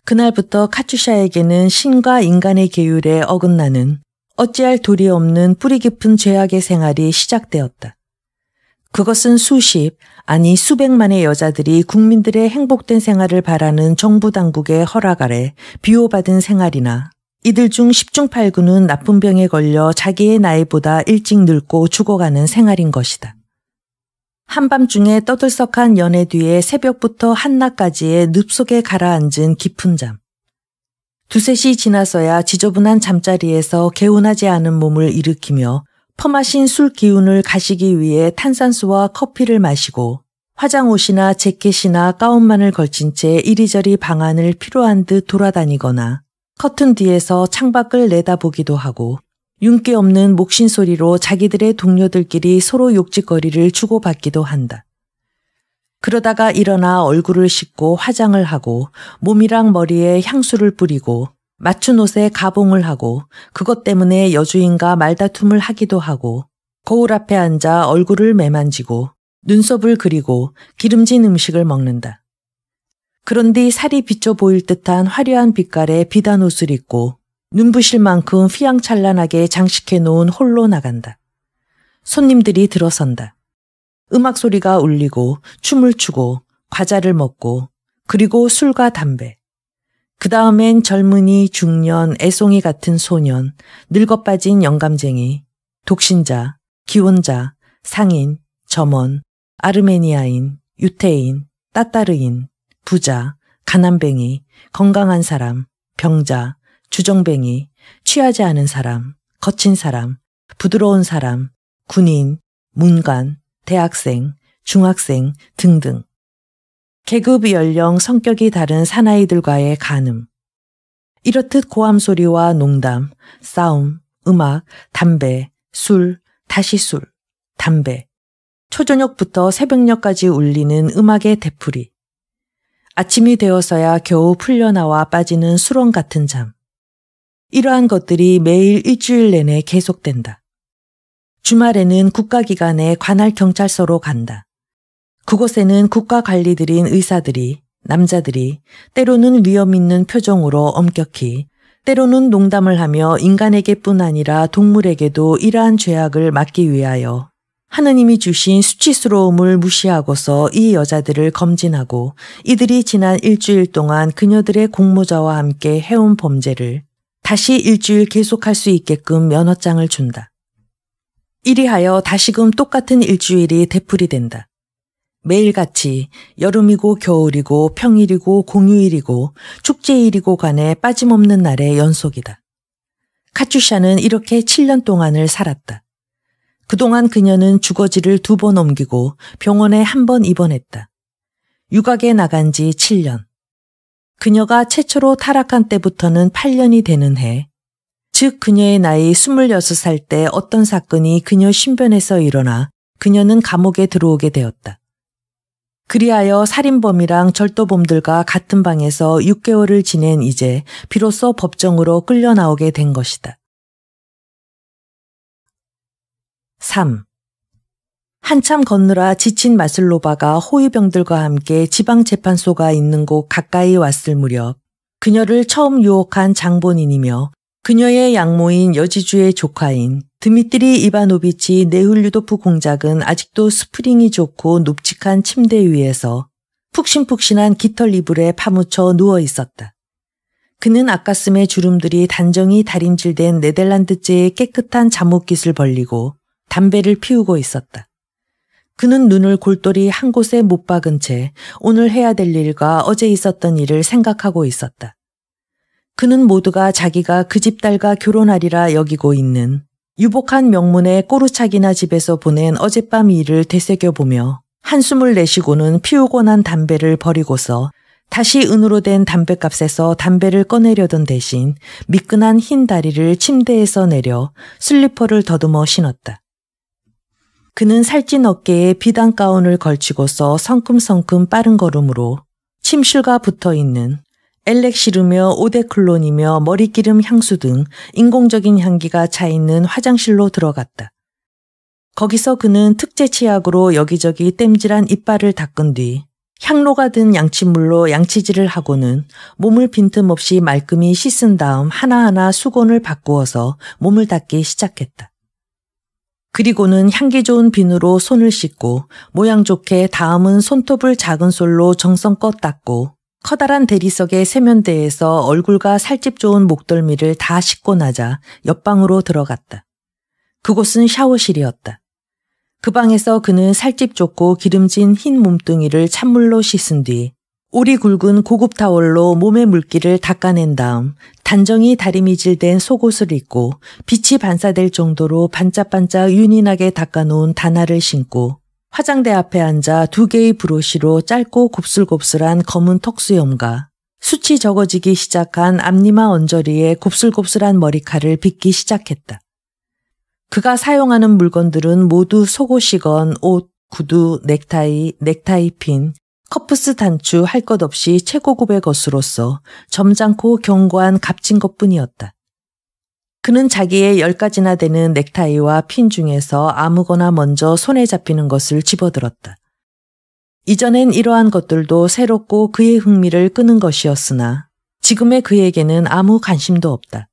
그날부터 카츄샤에게는 신과 인간의 계율에 어긋나는 어찌할 도리 없는 뿌리 깊은 죄악의 생활이 시작되었다. 그것은 수십, 아니 수백만의 여자들이 국민들의 행복된 생활을 바라는 정부 당국의 허락 아래 비호받은 생활이나 이들 중 10중 8구는 나쁜 병에 걸려 자기의 나이보다 일찍 늙고 죽어가는 생활인 것이다. 한밤중에 떠들썩한 연애 뒤에 새벽부터 한낮까지의 늪 속에 가라앉은 깊은 잠. 두세 시 지나서야 지저분한 잠자리에서 개운하지 않은 몸을 일으키며 퍼마신 술 기운을 가시기 위해 탄산수와 커피를 마시고 화장 옷이나 재킷이나 가운만을 걸친 채 이리저리 방안을 필요한 듯 돌아다니거나 커튼 뒤에서 창밖을 내다보기도 하고 윤기 없는 목신 소리로 자기들의 동료들끼리 서로 욕짓거리를 주고받기도 한다. 그러다가 일어나 얼굴을 씻고 화장을 하고 몸이랑 머리에 향수를 뿌리고 맞춘 옷에 가봉을 하고 그것 때문에 여주인과 말다툼을 하기도 하고 거울 앞에 앉아 얼굴을 매만지고 눈썹을 그리고 기름진 음식을 먹는다. 그런뒤 살이 비쳐 보일 듯한 화려한 빛깔의 비단 옷을 입고 눈부실 만큼 휘황찬란하게 장식해 놓은 홀로 나간다. 손님들이 들어선다. 음악 소리가 울리고 춤을 추고 과자를 먹고 그리고 술과 담배. 그 다음엔 젊은이, 중년, 애송이 같은 소년, 늙어 빠진 영감쟁이, 독신자, 기혼자, 상인, 점원, 아르메니아인, 유태인, 따따르인, 부자, 가난뱅이, 건강한 사람, 병자, 주정뱅이, 취하지 않은 사람, 거친 사람, 부드러운 사람, 군인, 문관, 대학생, 중학생 등등. 계급, 연령, 성격이 다른 사나이들과의 가늠. 이렇듯 고함 소리와 농담, 싸움, 음악, 담배, 술, 다시 술, 담배. 초저녁부터 새벽녘까지 울리는 음악의 대풀이. 아침이 되어서야 겨우 풀려나와 빠지는 수렁 같은 잠. 이러한 것들이 매일 일주일 내내 계속된다. 주말에는 국가기관의 관할 경찰서로 간다. 그곳에는 국가 관리들인 의사들이, 남자들이 때로는 위험 있는 표정으로 엄격히, 때로는 농담을 하며 인간에게뿐 아니라 동물에게도 이러한 죄악을 막기 위하여 하느님이 주신 수치스러움을 무시하고서 이 여자들을 검진하고 이들이 지난 일주일 동안 그녀들의 공모자와 함께 해온 범죄를 다시 일주일 계속할 수 있게끔 면허장을 준다. 이리하여 다시금 똑같은 일주일이 되풀이 된다. 매일같이 여름이고 겨울이고 평일이고 공휴일이고 축제일이고 간에 빠짐없는 날의 연속이다. 카츄샤는 이렇게 7년 동안을 살았다. 그동안 그녀는 주거지를 두 번 옮기고 병원에 한 번 입원했다. 육아에 나간 지 7년. 그녀가 최초로 타락한 때부터는 8년이 되는 해, 즉 그녀의 나이 26살 때 어떤 사건이 그녀 신변에서 일어나 그녀는 감옥에 들어오게 되었다. 그리하여 살인범이랑 절도범들과 같은 방에서 6개월을 지낸 이제 비로소 법정으로 끌려 나오게 된 것이다. 3. 한참 걷느라 지친 마슬로바가 호위병들과 함께 지방재판소가 있는 곳 가까이 왔을 무렵 그녀를 처음 유혹한 장본인이며 그녀의 양모인 여지주의 조카인 드미트리 이바노비치 네훌류도프 공작은 아직도 스프링이 좋고 높직한 침대 위에서 푹신푹신한 깃털 이불에 파묻혀 누워 있었다. 그는 아까슴의 주름들이 단정히 다림질된 네덜란드제의 깨끗한 잠옷깃을 벌리고 담배를 피우고 있었다. 그는 눈을 골똘히 한 곳에 못 박은 채 오늘 해야 될 일과 어제 있었던 일을 생각하고 있었다. 그는 모두가 자기가 그 집 딸과 결혼하리라 여기고 있는 유복한 명문의 꼬르차기나 집에서 보낸 어젯밤 일을 되새겨보며 한숨을 내쉬고는 피우고 난 담배를 버리고서 다시 은으로 된담뱃값에서 담배를 꺼내려던 대신 미끈한 흰 다리를 침대에서 내려 슬리퍼를 더듬어 신었다. 그는 살찐 어깨에 비단 가운을 걸치고서 성큼성큼 빠른 걸음으로 침실과 붙어 있는 엘렉시르며 오데클론이며 머리기름 향수 등 인공적인 향기가 차 있는 화장실로 들어갔다. 거기서 그는 특제 치약으로 여기저기 땜질한 이빨을 닦은 뒤 향로가 든 양치물로 양치질을 하고는 몸을 빈틈없이 말끔히 씻은 다음 하나하나 수건을 바꾸어서 몸을 닦기 시작했다. 그리고는 향기 좋은 비누로 손을 씻고 모양 좋게 다음은 손톱을 작은 솔로 정성껏 닦고 커다란 대리석의 세면대에서 얼굴과 살집 좋은 목덜미를 다 씻고 나자 옆방으로 들어갔다. 그곳은 샤워실이었다. 그 방에서 그는 살집 좋고 기름진 흰 몸뚱이를 찬물로 씻은 뒤 오리 굵은 고급 타월로 몸의 물기를 닦아낸 다음 단정히 다리미질된 속옷을 입고 빛이 반사될 정도로 반짝반짝 윤인하게 닦아놓은 단화를 신고 화장대 앞에 앉아 두 개의 브러시로 짧고 곱슬곱슬한 검은 턱수염과 숱이 적어지기 시작한 앞니마 언저리에 곱슬곱슬한 머리칼을 빗기 시작했다. 그가 사용하는 물건들은 모두 속옷이건 옷, 구두, 넥타이, 넥타이 핀, 커프스 단추 할 것 없이 최고급의 것으로서 점잖고 견고한 값진 것뿐이었다. 그는 자기의 열 가지나 되는 넥타이와 핀 중에서 아무거나 먼저 손에 잡히는 것을 집어들었다. 이전엔 이러한 것들도 새롭고 그의 흥미를 끄는 것이었으나 지금의 그에게는 아무 관심도 없다.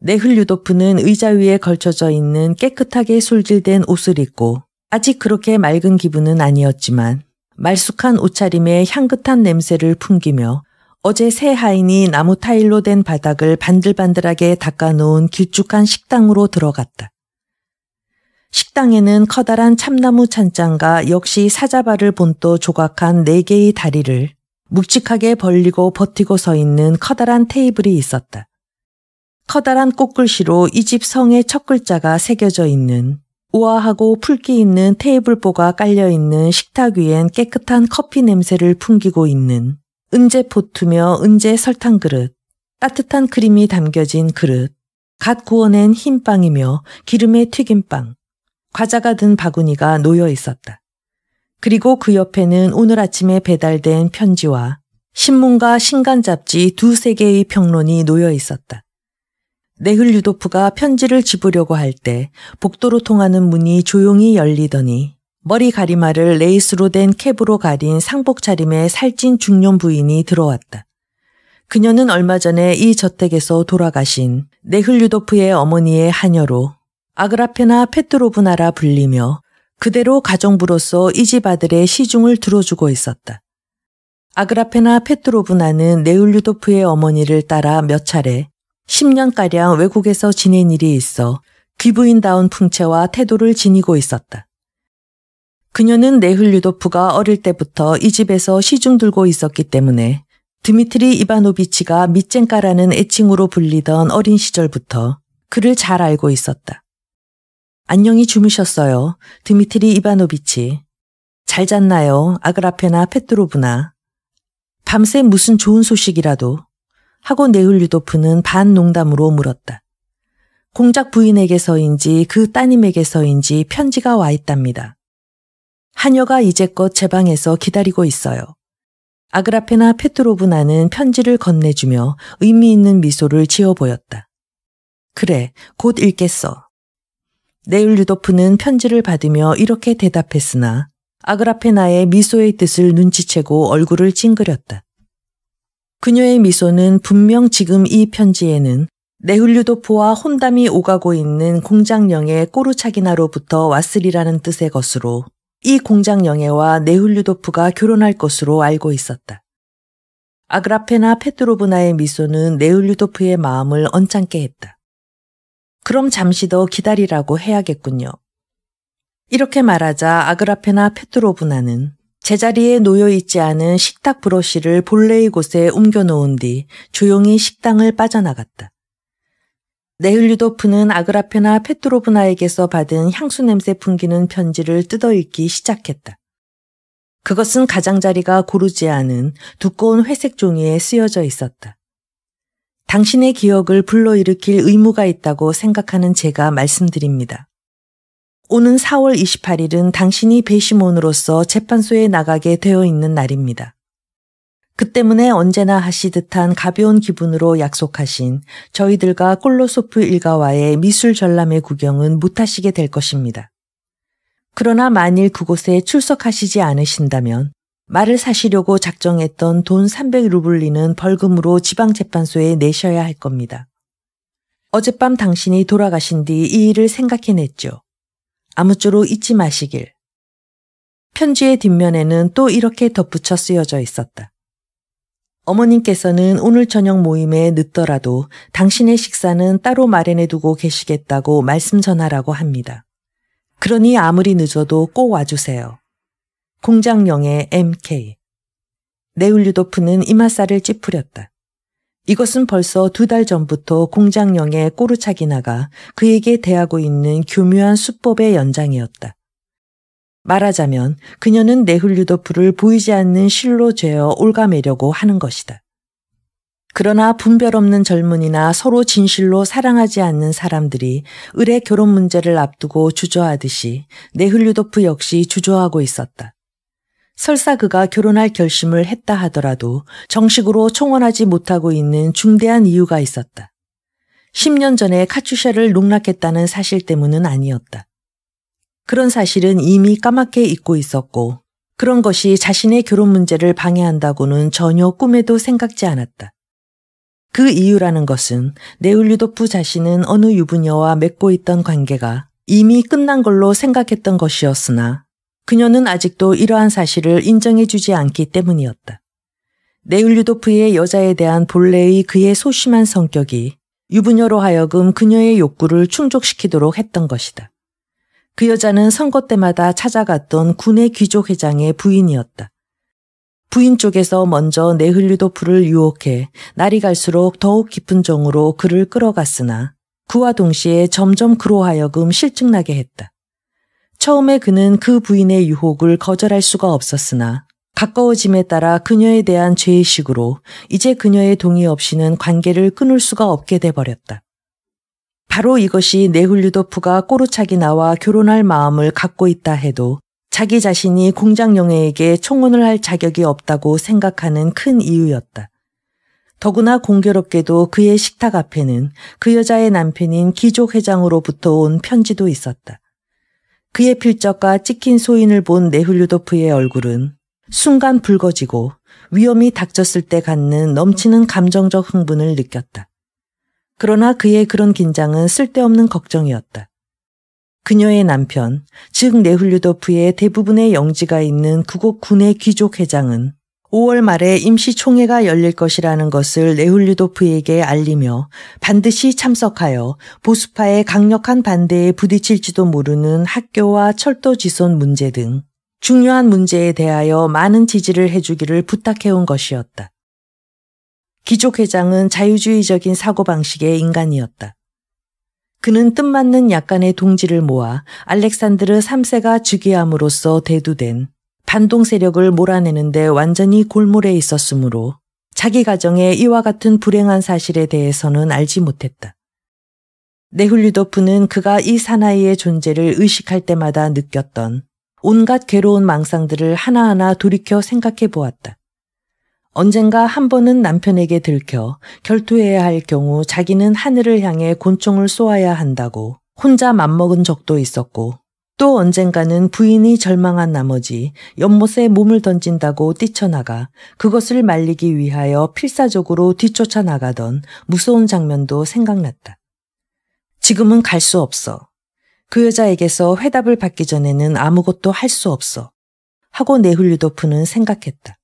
네흘 유도프는 의자 위에 걸쳐져 있는 깨끗하게 솔질된 옷을 입고 아직 그렇게 맑은 기분은 아니었지만 말쑥한 옷차림에 향긋한 냄새를 풍기며 어제 새 하인이 나무 타일로 된 바닥을 반들반들하게 닦아놓은 길쭉한 식당으로 들어갔다. 식당에는 커다란 참나무 찬장과 역시 사자발을 본또 조각한 네 개의 다리를 묵직하게 벌리고 버티고 서 있는 커다란 테이블이 있었다. 커다란 꽃글씨로 이 집 성의 첫 글자가 새겨져 있는 우아하고 풀기 있는 테이블보가 깔려있는 식탁 위엔 깨끗한 커피 냄새를 풍기고 있는 은제 포트며 은제 설탕 그릇, 따뜻한 크림이 담겨진 그릇, 갓 구워낸 흰빵이며 기름에 튀긴 빵, 과자가 든 바구니가 놓여 있었다. 그리고 그 옆에는 오늘 아침에 배달된 편지와 신문과 신간 잡지 두 세 개의 평론이 놓여 있었다. 네흘 유도프가 편지를 집으려고 할 때 복도로 통하는 문이 조용히 열리더니 머리 가리마를 레이스로 된 캡으로 가린 상복 차림의 살찐 중년 부인이 들어왔다. 그녀는 얼마 전에 이 저택에서 돌아가신 네흘유도프의 어머니의 하녀로 아그라페나 페트로브나라 불리며 그대로 가정부로서 이 집 아들의 시중을 들어주고 있었다. 아그라페나 페트로브나는 네흘유도프의 어머니를 따라 몇 차례 10년가량 외국에서 지낸 일이 있어 귀부인다운 풍채와 태도를 지니고 있었다. 그녀는 네흘류도프가 어릴 때부터 이 집에서 시중 들고 있었기 때문에 드미트리 이바노비치가 밑쟁가라는 애칭으로 불리던 어린 시절부터 그를 잘 알고 있었다. 안녕히 주무셨어요. 드미트리 이바노비치. 잘 잤나요? 아그라페나 페트로브나. 밤새 무슨 좋은 소식이라도. 하고 네울리도프는 반농담으로 물었다. 공작 부인에게서인지 그 따님에게서인지 편지가 와 있답니다. 하녀가 이제껏 제 방에서 기다리고 있어요. 아그라페나 페트로브나는 편지를 건네주며 의미 있는 미소를 지어 보였다. 그래, 곧 읽겠어. 네울리도프는 편지를 받으며 이렇게 대답했으나 아그라페나의 미소의 뜻을 눈치채고 얼굴을 찡그렸다. 그녀의 미소는 분명 지금 이 편지에는 네훌류도포와 혼담이 오가고 있는 공장령의 꼬르차기나로부터 왔으리라는 뜻의 것으로 이 공장령애와 네훌류도프가 결혼할 것으로 알고 있었다. 아그라페나 페트로브나의 미소는 네훌류도프의 마음을 언짢게 했다. 그럼 잠시 더 기다리라고 해야겠군요. 이렇게 말하자 아그라페나 페트로브나는 제자리에 놓여 있지 않은 식탁 브러쉬를 본래의 곳에 옮겨놓은 뒤 조용히 식당을 빠져나갔다. 네흘류도프는 아그라페나 페트로브나에게서 받은 향수 냄새 풍기는 편지를 뜯어 읽기 시작했다. 그것은 가장자리가 고르지 않은 두꺼운 회색 종이에 쓰여져 있었다. 당신의 기억을 불러일으킬 의무가 있다고 생각하는 제가 말씀드립니다. 오는 4월 28일은 당신이 배심원으로서 재판소에 나가게 되어 있는 날입니다. 그 때문에 언제나 하시듯한 가벼운 기분으로 약속하신 저희들과 콜로소프 일가와의 미술 전람회 구경은 못하시게 될 것입니다. 그러나 만일 그곳에 출석하시지 않으신다면 말을 사시려고 작정했던 돈 300루블리는 벌금으로 지방재판소에 내셔야 할 겁니다. 어젯밤 당신이 돌아가신 뒤 이 일을 생각해냈죠. 아무쪼록 잊지 마시길. 편지의 뒷면에는 또 이렇게 덧붙여 쓰여져 있었다. 어머님께서는 오늘 저녁 모임에 늦더라도 당신의 식사는 따로 마련해 두고 계시겠다고 말씀 전하라고 합니다. 그러니 아무리 늦어도 꼭 와주세요. 공장령의 MK. 네울류도프는 이마살을 찌푸렸다. 이것은 벌써 두 달 전부터 공장령에 꼬르차기 나가 그에게 대하고 있는 교묘한 수법의 연장이었다. 말하자면 그녀는 네흘류도프를 보이지 않는 실로 죄어 올가매려고 하는 것이다. 그러나 분별 없는 젊은이나 서로 진실로 사랑하지 않는 사람들이 을의 결혼 문제를 앞두고 주저하듯이 네흘류도프 역시 주저하고 있었다. 설사 그가 결혼할 결심을 했다 하더라도 정식으로 총원하지 못하고 있는 중대한 이유가 있었다. 10년 전에 카츄샤를 농락했다는 사실 때문은 아니었다. 그런 사실은 이미 까맣게 잊고 있었고 그런 것이 자신의 결혼 문제를 방해한다고는 전혀 꿈에도 생각지 않았다. 그 이유라는 것은 네울리도프 자신은 어느 유부녀와 맺고 있던 관계가 이미 끝난 걸로 생각했던 것이었으나 그녀는 아직도 이러한 사실을 인정해주지 않기 때문이었다. 네울류도프의 여자에 대한 본래의 그의 소심한 성격이 유부녀로 하여금 그녀의 욕구를 충족시키도록 했던 것이다. 그 여자는 선거 때마다 찾아갔던 군의 귀족 회장의 부인이었다. 부인 쪽에서 먼저 네흘류도프를 유혹해 날이 갈수록 더욱 깊은 정으로 그를 끌어갔으나 그와 동시에 점점 그로 하여금 실증나게 했다. 처음에 그는 그 부인의 유혹을 거절할 수가 없었으나 가까워짐에 따라 그녀에 대한 죄의식으로 이제 그녀의 동의 없이는 관계를 끊을 수가 없게 돼버렸다. 바로 이것이 네훌류도프가 꼬르차기 나와 결혼할 마음을 갖고 있다 해도 자기 자신이 공장영예에게 청혼을 할 자격이 없다고 생각하는 큰 이유였다. 더구나 공교롭게도 그의 식탁 앞에는 그 여자의 남편인 기족 회장으로부터 온 편지도 있었다. 그의 필적과 찍힌 소인을 본 네훌류도프의 얼굴은 순간 붉어지고 위험이 닥쳤을 때 갖는 넘치는 감정적 흥분을 느꼈다. 그러나 그의 그런 긴장은 쓸데없는 걱정이었다. 그녀의 남편, 즉 네훌류도프의 대부분의 영지가 있는 구곡 군의 귀족 회장은 5월 말에 임시총회가 열릴 것이라는 것을 네훌류도프에게 알리며 반드시 참석하여 보수파의 강력한 반대에 부딪힐지도 모르는 학교와 철도지선 문제 등 중요한 문제에 대하여 많은 지지를 해주기를 부탁해온 것이었다. 기족회장은 자유주의적인 사고방식의 인간이었다. 그는 뜻맞는 약간의 동지를 모아 알렉산드르 3세가 즉위함으로써 대두된 반동 세력을 몰아내는데 완전히 골몰해 있었으므로 자기 가정에 이와 같은 불행한 사실에 대해서는 알지 못했다. 네훌리도프는 그가 이 사나이의 존재를 의식할 때마다 느꼈던 온갖 괴로운 망상들을 하나하나 돌이켜 생각해 보았다. 언젠가 한 번은 남편에게 들켜 결투해야 할 경우 자기는 하늘을 향해 곤충을 쏘아야 한다고 혼자 맘먹은 적도 있었고 또 언젠가는 부인이 절망한 나머지 연못에 몸을 던진다고 뛰쳐나가 그것을 말리기 위하여 필사적으로 뒤쫓아 나가던 무서운 장면도 생각났다. 지금은 갈 수 없어. 그 여자에게서 회답을 받기 전에는 아무것도 할 수 없어. 하고 네훌리도프는 생각했다.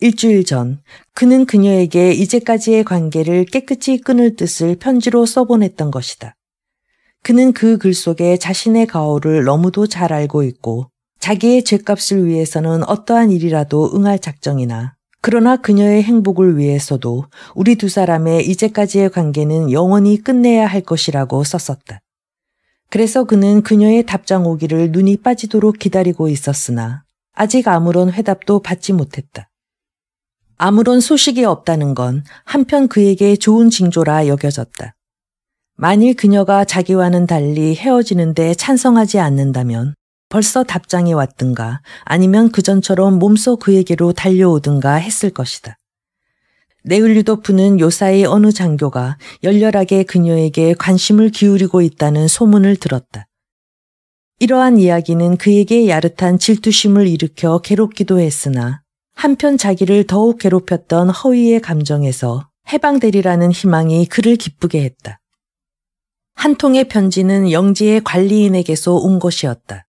일주일 전 그는 그녀에게 이제까지의 관계를 깨끗이 끊을 뜻을 편지로 써보냈던 것이다. 그는 그 글 속에 자신의 가오를 너무도 잘 알고 있고 자기의 죄값을 위해서는 어떠한 일이라도 응할 작정이나 그러나 그녀의 행복을 위해서도 우리 두 사람의 이제까지의 관계는 영원히 끝내야 할 것이라고 썼었다. 그래서 그는 그녀의 답장 오기를 눈이 빠지도록 기다리고 있었으나 아직 아무런 회답도 받지 못했다. 아무런 소식이 없다는 건 한편 그에게 좋은 징조라 여겨졌다. 만일 그녀가 자기와는 달리 헤어지는데 찬성하지 않는다면 벌써 답장이 왔든가 아니면 그전처럼 몸소 그에게로 달려오든가 했을 것이다. 네울리도프는 요사이 어느 장교가 열렬하게 그녀에게 관심을 기울이고 있다는 소문을 들었다. 이러한 이야기는 그에게 야릇한 질투심을 일으켜 괴롭기도 했으나 한편 자기를 더욱 괴롭혔던 허위의 감정에서 해방되리라는 희망이 그를 기쁘게 했다. 한 통의 편지는 영지의 관리인에게서 온 것이었다.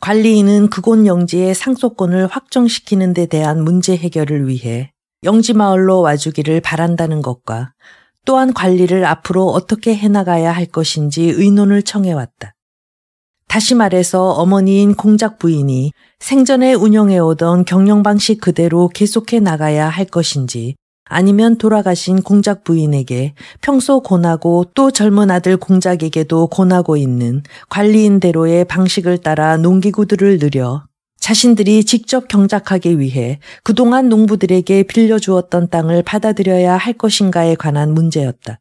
관리인은 그곳 영지의 상속권을 확정시키는 데 대한 문제 해결을 위해 영지 마을로 와주기를 바란다는 것과 또한 관리를 앞으로 어떻게 해나가야 할 것인지 의논을 청해왔다. 다시 말해서 어머니인 공작 부인이 생전에 운영해오던 경영 방식 그대로 계속해 나가야 할 것인지 아니면 돌아가신 공작 부인에게 평소 권하고 또 젊은 아들 공작에게도 권하고 있는 관리인대로의 방식을 따라 농기구들을 늘려 자신들이 직접 경작하기 위해 그동안 농부들에게 빌려주었던 땅을 받아들여야 할 것인가에 관한 문제였다.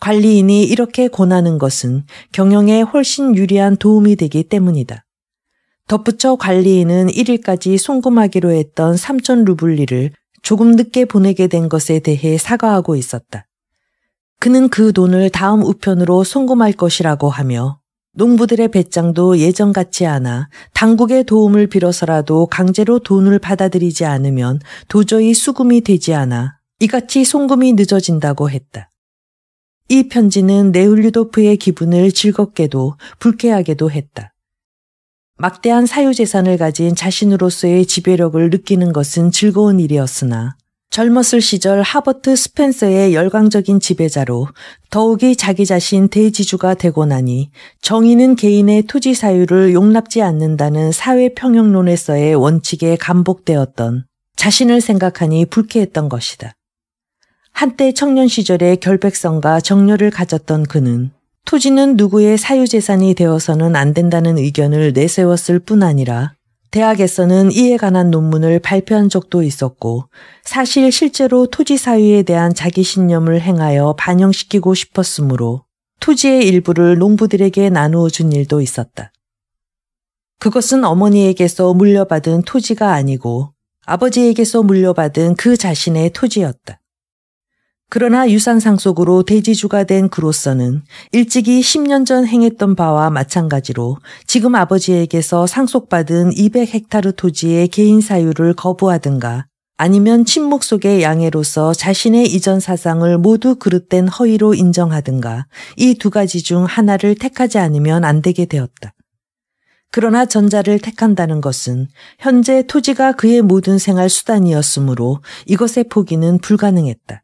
관리인이 이렇게 권하는 것은 경영에 훨씬 유리한 도움이 되기 때문이다. 덧붙여 관리인은 1일까지 송금하기로 했던 3천 루블리를 조금 늦게 보내게 된 것에 대해 사과하고 있었다. 그는 그 돈을 다음 우편으로 송금할 것이라고 하며 농부들의 배짱도 예전 같지 않아 당국의 도움을 빌어서라도 강제로 돈을 받아들이지 않으면 도저히 수금이 되지 않아 이같이 송금이 늦어진다고 했다. 이 편지는 네울류도프의 기분을 즐겁게도 불쾌하게도 했다. 막대한 사유재산을 가진 자신으로서의 지배력을 느끼는 것은 즐거운 일이었으나 젊었을 시절 하버트 스펜서의 열광적인 지배자로 더욱이 자기 자신 대지주가 되고 나니 정의는 개인의 토지 사유를 용납지 않는다는 사회평형론에서의 원칙에 감복되었던 자신을 생각하니 불쾌했던 것이다. 한때 청년 시절의 결백성과 정열을 가졌던 그는 토지는 누구의 사유재산이 되어서는 안 된다는 의견을 내세웠을 뿐 아니라 대학에서는 이에 관한 논문을 발표한 적도 있었고 사실 실제로 토지 사유에 대한 자기 신념을 행하여 반영시키고 싶었으므로 토지의 일부를 농부들에게 나누어 준 일도 있었다. 그것은 어머니에게서 물려받은 토지가 아니고 아버지에게서 물려받은 그 자신의 토지였다. 그러나 유산상속으로 대지주가 된 그로서는 일찍이 10년 전 행했던 바와 마찬가지로 지금 아버지에게서 상속받은 200헥타르 토지의 개인 사유를 거부하든가 아니면 침묵 속의 양해로서 자신의 이전 사상을 모두 그릇된 허위로 인정하든가 이 두 가지 중 하나를 택하지 않으면 안 되게 되었다. 그러나 전자를 택한다는 것은 현재 토지가 그의 모든 생활 수단이었으므로 이것의 포기는 불가능했다.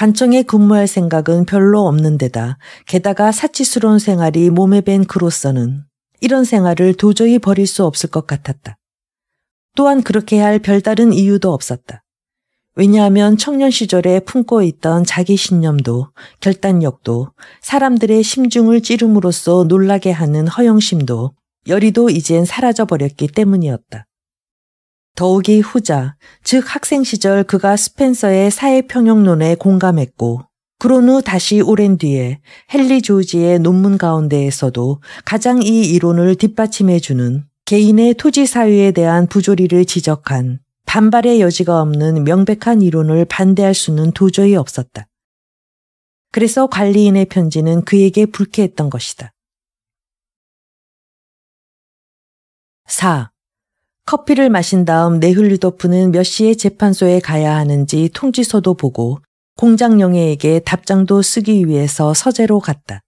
관청에 근무할 생각은 별로 없는 데다 게다가 사치스러운 생활이 몸에 밴 그로서는 이런 생활을 도저히 버릴 수 없을 것 같았다. 또한 그렇게 할 별다른 이유도 없었다. 왜냐하면 청년 시절에 품고 있던 자기 신념도 결단력도 사람들의 심중을 찌름으로써 놀라게 하는 허영심도 열의도 이젠 사라져버렸기 때문이었다. 더욱이 후자, 즉 학생 시절 그가 스펜서의 사회평형론에 공감했고 그런 후 다시 오랜 뒤에 헨리 조지의 논문 가운데에서도 가장 이 이론을 뒷받침해주는 개인의 토지 사유에 대한 부조리를 지적한 반발의 여지가 없는 명백한 이론을 반대할 수는 도저히 없었다. 그래서 관리인의 편지는 그에게 불쾌했던 것이다. 4. 커피를 마신 다음 네흘리더프는몇 시에 재판소에 가야 하는지 통지서도 보고 공장 영예에게 답장도 쓰기 위해서 서재로 갔다.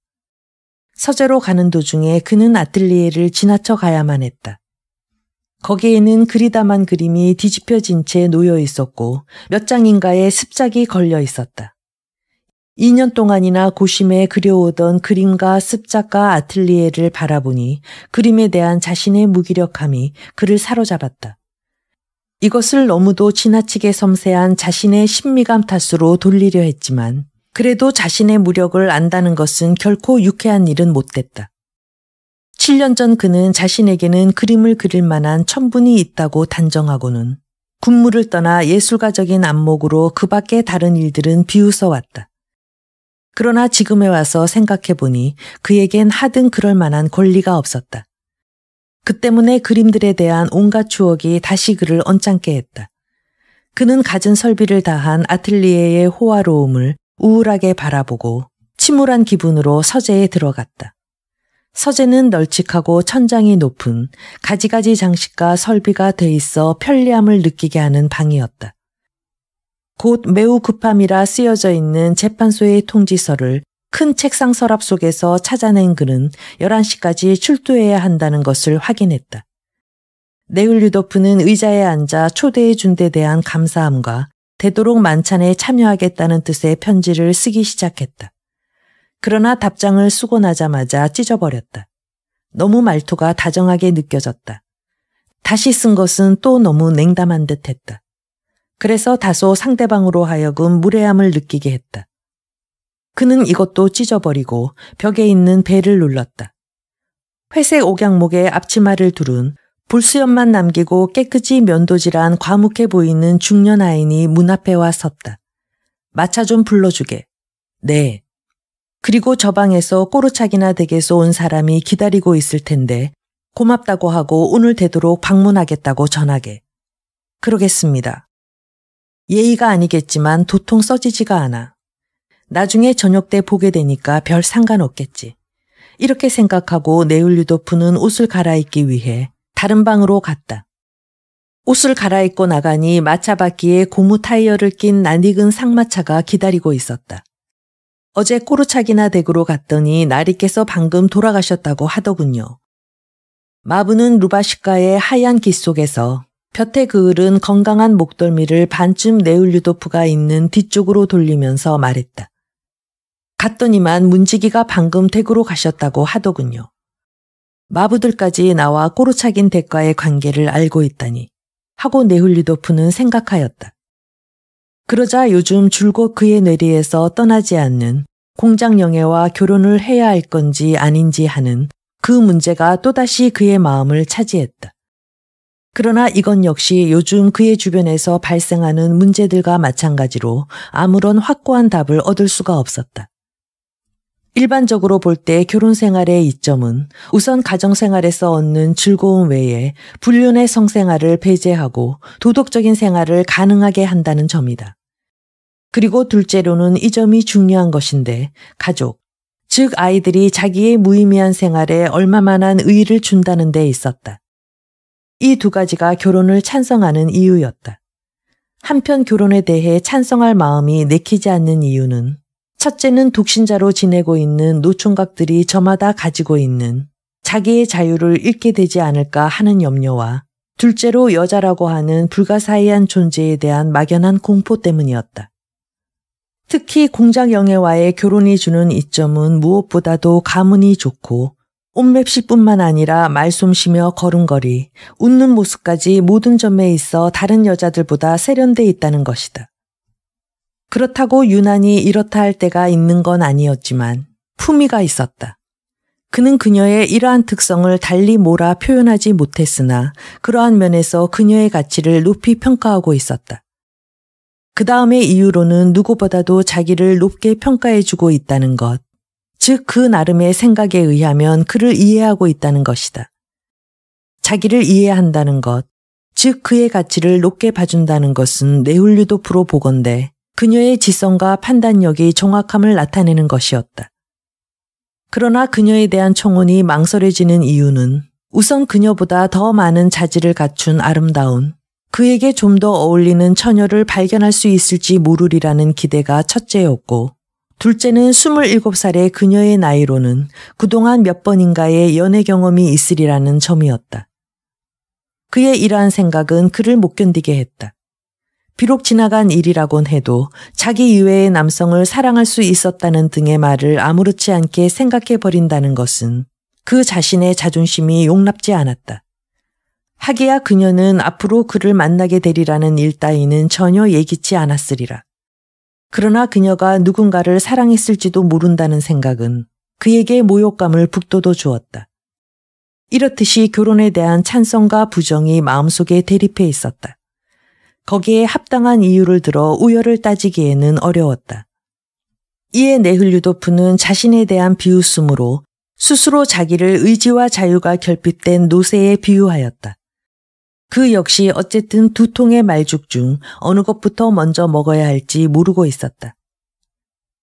서재로 가는 도중에 그는 아틀리에를 지나쳐 가야만 했다. 거기에는 그리다만 그림이 뒤집혀진 채 놓여 있었고 몇장인가에 습작이 걸려 있었다. 2년 동안이나 고심에 그려오던 그림가 습작가 아틀리에를 바라보니 그림에 대한 자신의 무기력함이 그를 사로잡았다. 이것을 너무도 지나치게 섬세한 자신의 심미감 탓으로 돌리려 했지만 그래도 자신의 무력을 안다는 것은 결코 유쾌한 일은 못됐다. 7년 전 그는 자신에게는 그림을 그릴 만한 천분이 있다고 단정하고는 군무를 떠나 예술가적인 안목으로 그밖에 다른 일들은 비웃어 왔다. 그러나 지금에 와서 생각해보니 그에겐 하등 그럴 만한 권리가 없었다. 그 때문에 그림들에 대한 온갖 추억이 다시 그를 언짢게 했다. 그는 가진 설비를 다한 아틀리에의 호화로움을 우울하게 바라보고 침울한 기분으로 서재에 들어갔다. 서재는 널찍하고 천장이 높은 가지가지 장식과 설비가 돼 있어 편리함을 느끼게 하는 방이었다. 곧 매우 급함이라 쓰여져 있는 재판소의 통지서를 큰 책상 서랍 속에서 찾아낸 그는 11시까지 출두해야 한다는 것을 확인했다. 네울류도프는 의자에 앉아 초대해 준 데 대한 감사함과 되도록 만찬에 참여하겠다는 뜻의 편지를 쓰기 시작했다. 그러나 답장을 수고나자마자 찢어버렸다. 너무 말투가 다정하게 느껴졌다. 다시 쓴 것은 또 너무 냉담한 듯 했다. 그래서 다소 상대방으로 하여금 무례함을 느끼게 했다. 그는 이것도 찢어버리고 벽에 있는 배를 눌렀다. 회색 옥양목에 앞치마를 두른 불수염만 남기고 깨끗이 면도질한 과묵해 보이는 중년 아인이 문 앞에 와 섰다. 마차 좀 불러주게. 네. 그리고 저 방에서 꼬르차기나 댁에서 온 사람이 기다리고 있을 텐데 고맙다고 하고 오늘 되도록 방문하겠다고 전하게. 그러겠습니다. 예의가 아니겠지만 도통 써지지가 않아. 나중에 저녁 때 보게 되니까 별 상관없겠지. 이렇게 생각하고 네울리도프는 옷을 갈아입기 위해 다른 방으로 갔다. 옷을 갈아입고 나가니 마차 바퀴에 고무 타이어를 낀 낯익은 상마차가 기다리고 있었다. 어제 꼬르차기나 댁으로 갔더니 나리께서 방금 돌아가셨다고 하더군요. 마부는 루바시카의 하얀 깃 속에서 볕에 그을은 건강한 목덜미를 반쯤 내울 유도프가 있는 뒤쪽으로 돌리면서 말했다. 갔더니만 문지기가 방금 댁으로 가셨다고 하더군요. 마부들까지 나와 꼬르착인 대가의 관계를 알고 있다니 하고 네훌리도프는 생각하였다. 그러자 요즘 줄곧 그의 뇌리에서 떠나지 않는 공장 영예와 결혼을 해야 할 건지 아닌지 하는 그 문제가 또다시 그의 마음을 차지했다. 그러나 이건 역시 요즘 그의 주변에서 발생하는 문제들과 마찬가지로 아무런 확고한 답을 얻을 수가 없었다. 일반적으로 볼 때 결혼 생활의 이점은 우선 가정 생활에서 얻는 즐거움 외에 불륜의 성생활을 배제하고 도덕적인 생활을 가능하게 한다는 점이다. 그리고 둘째로는 이 점이 중요한 것인데 가족, 즉 아이들이 자기의 무의미한 생활에 얼마만한 의의를 준다는 데 있었다. 이두 가지가 결혼을 찬성하는 이유였다. 한편 결혼에 대해 찬성할 마음이 내키지 않는 이유는 첫째는 독신자로 지내고 있는 노총각들이 저마다 가지고 있는 자기의 자유를 잃게 되지 않을까 하는 염려와 둘째로 여자라고 하는 불가사의한 존재에 대한 막연한 공포 때문이었다. 특히 공장 영예와의 결혼이 주는 이점은 무엇보다도 가문이 좋고 옴맵시뿐만 아니라 말솜씨며 걸음걸이, 웃는 모습까지 모든 점에 있어 다른 여자들보다 세련돼 있다는 것이다. 그렇다고 유난히 이렇다 할 때가 있는 건 아니었지만 품위가 있었다. 그는 그녀의 이러한 특성을 달리 몰아 표현하지 못했으나 그러한 면에서 그녀의 가치를 높이 평가하고 있었다. 그 다음의 이유로는 누구보다도 자기를 높게 평가해주고 있다는 것, 즉그 나름의 생각에 의하면 그를 이해하고 있다는 것이다. 자기를 이해한다는 것, 즉 그의 가치를 높게 봐준다는 것은 네울류도프로 보건데 그녀의 지성과 판단력이 정확함을 나타내는 것이었다. 그러나 그녀에 대한 청혼이 망설여지는 이유는 우선 그녀보다 더 많은 자질을 갖춘 아름다운 그에게 좀 더 어울리는 처녀를 발견할 수 있을지 모르리라는 기대가 첫째였고 둘째는 27살의 그녀의 나이로는 그동안 몇 번인가의 연애 경험이 있으리라는 점이었다. 그의 이러한 생각은 그를 못 견디게 했다. 비록 지나간 일이라곤 해도 자기 이외의 남성을 사랑할 수 있었다는 등의 말을 아무렇지 않게 생각해 버린다는 것은 그 자신의 자존심이 용납지 않았다. 하기야 그녀는 앞으로 그를 만나게 되리라는 일 따위는 전혀 예기치 않았으리라. 그러나 그녀가 누군가를 사랑했을지도 모른다는 생각은 그에게 모욕감을 북돋워 주었다. 이렇듯이 결혼에 대한 찬성과 부정이 마음속에 대립해 있었다. 거기에 합당한 이유를 들어 우열을 따지기에는 어려웠다. 이에 네흘류도프는 자신에 대한 비웃음으로 스스로 자기를 의지와 자유가 결핍된 노세에 비유하였다. 그 역시 어쨌든 두 통의 말죽 중 어느 것부터 먼저 먹어야 할지 모르고 있었다.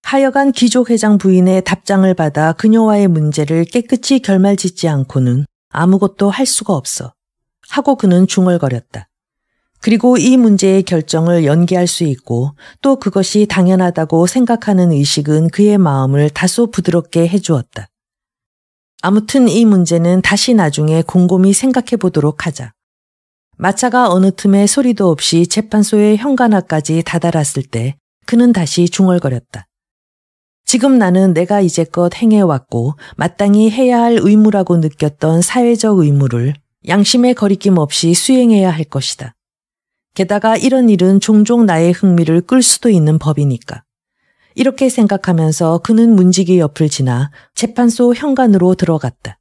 하여간 기족 회장 부인의 답장을 받아 그녀와의 문제를 깨끗이 결말짓지 않고는 아무것도 할 수가 없어. 하고 그는 중얼거렸다. 그리고 이 문제의 결정을 연기할 수 있고 또 그것이 당연하다고 생각하는 의식은 그의 마음을 다소 부드럽게 해주었다. 아무튼 이 문제는 다시 나중에 곰곰이 생각해 보도록 하자. 마차가 어느 틈에 소리도 없이 재판소의 현관 앞까지 다다랐을 때 그는 다시 중얼거렸다. 지금 나는 내가 이제껏 행해왔고 마땅히 해야 할 의무라고 느꼈던 사회적 의무를 양심의 거리낌 없이 수행해야 할 것이다. 게다가 이런 일은 종종 나의 흥미를 끌 수도 있는 법이니까. 이렇게 생각하면서 그는 문지기 옆을 지나 재판소 현관으로 들어갔다.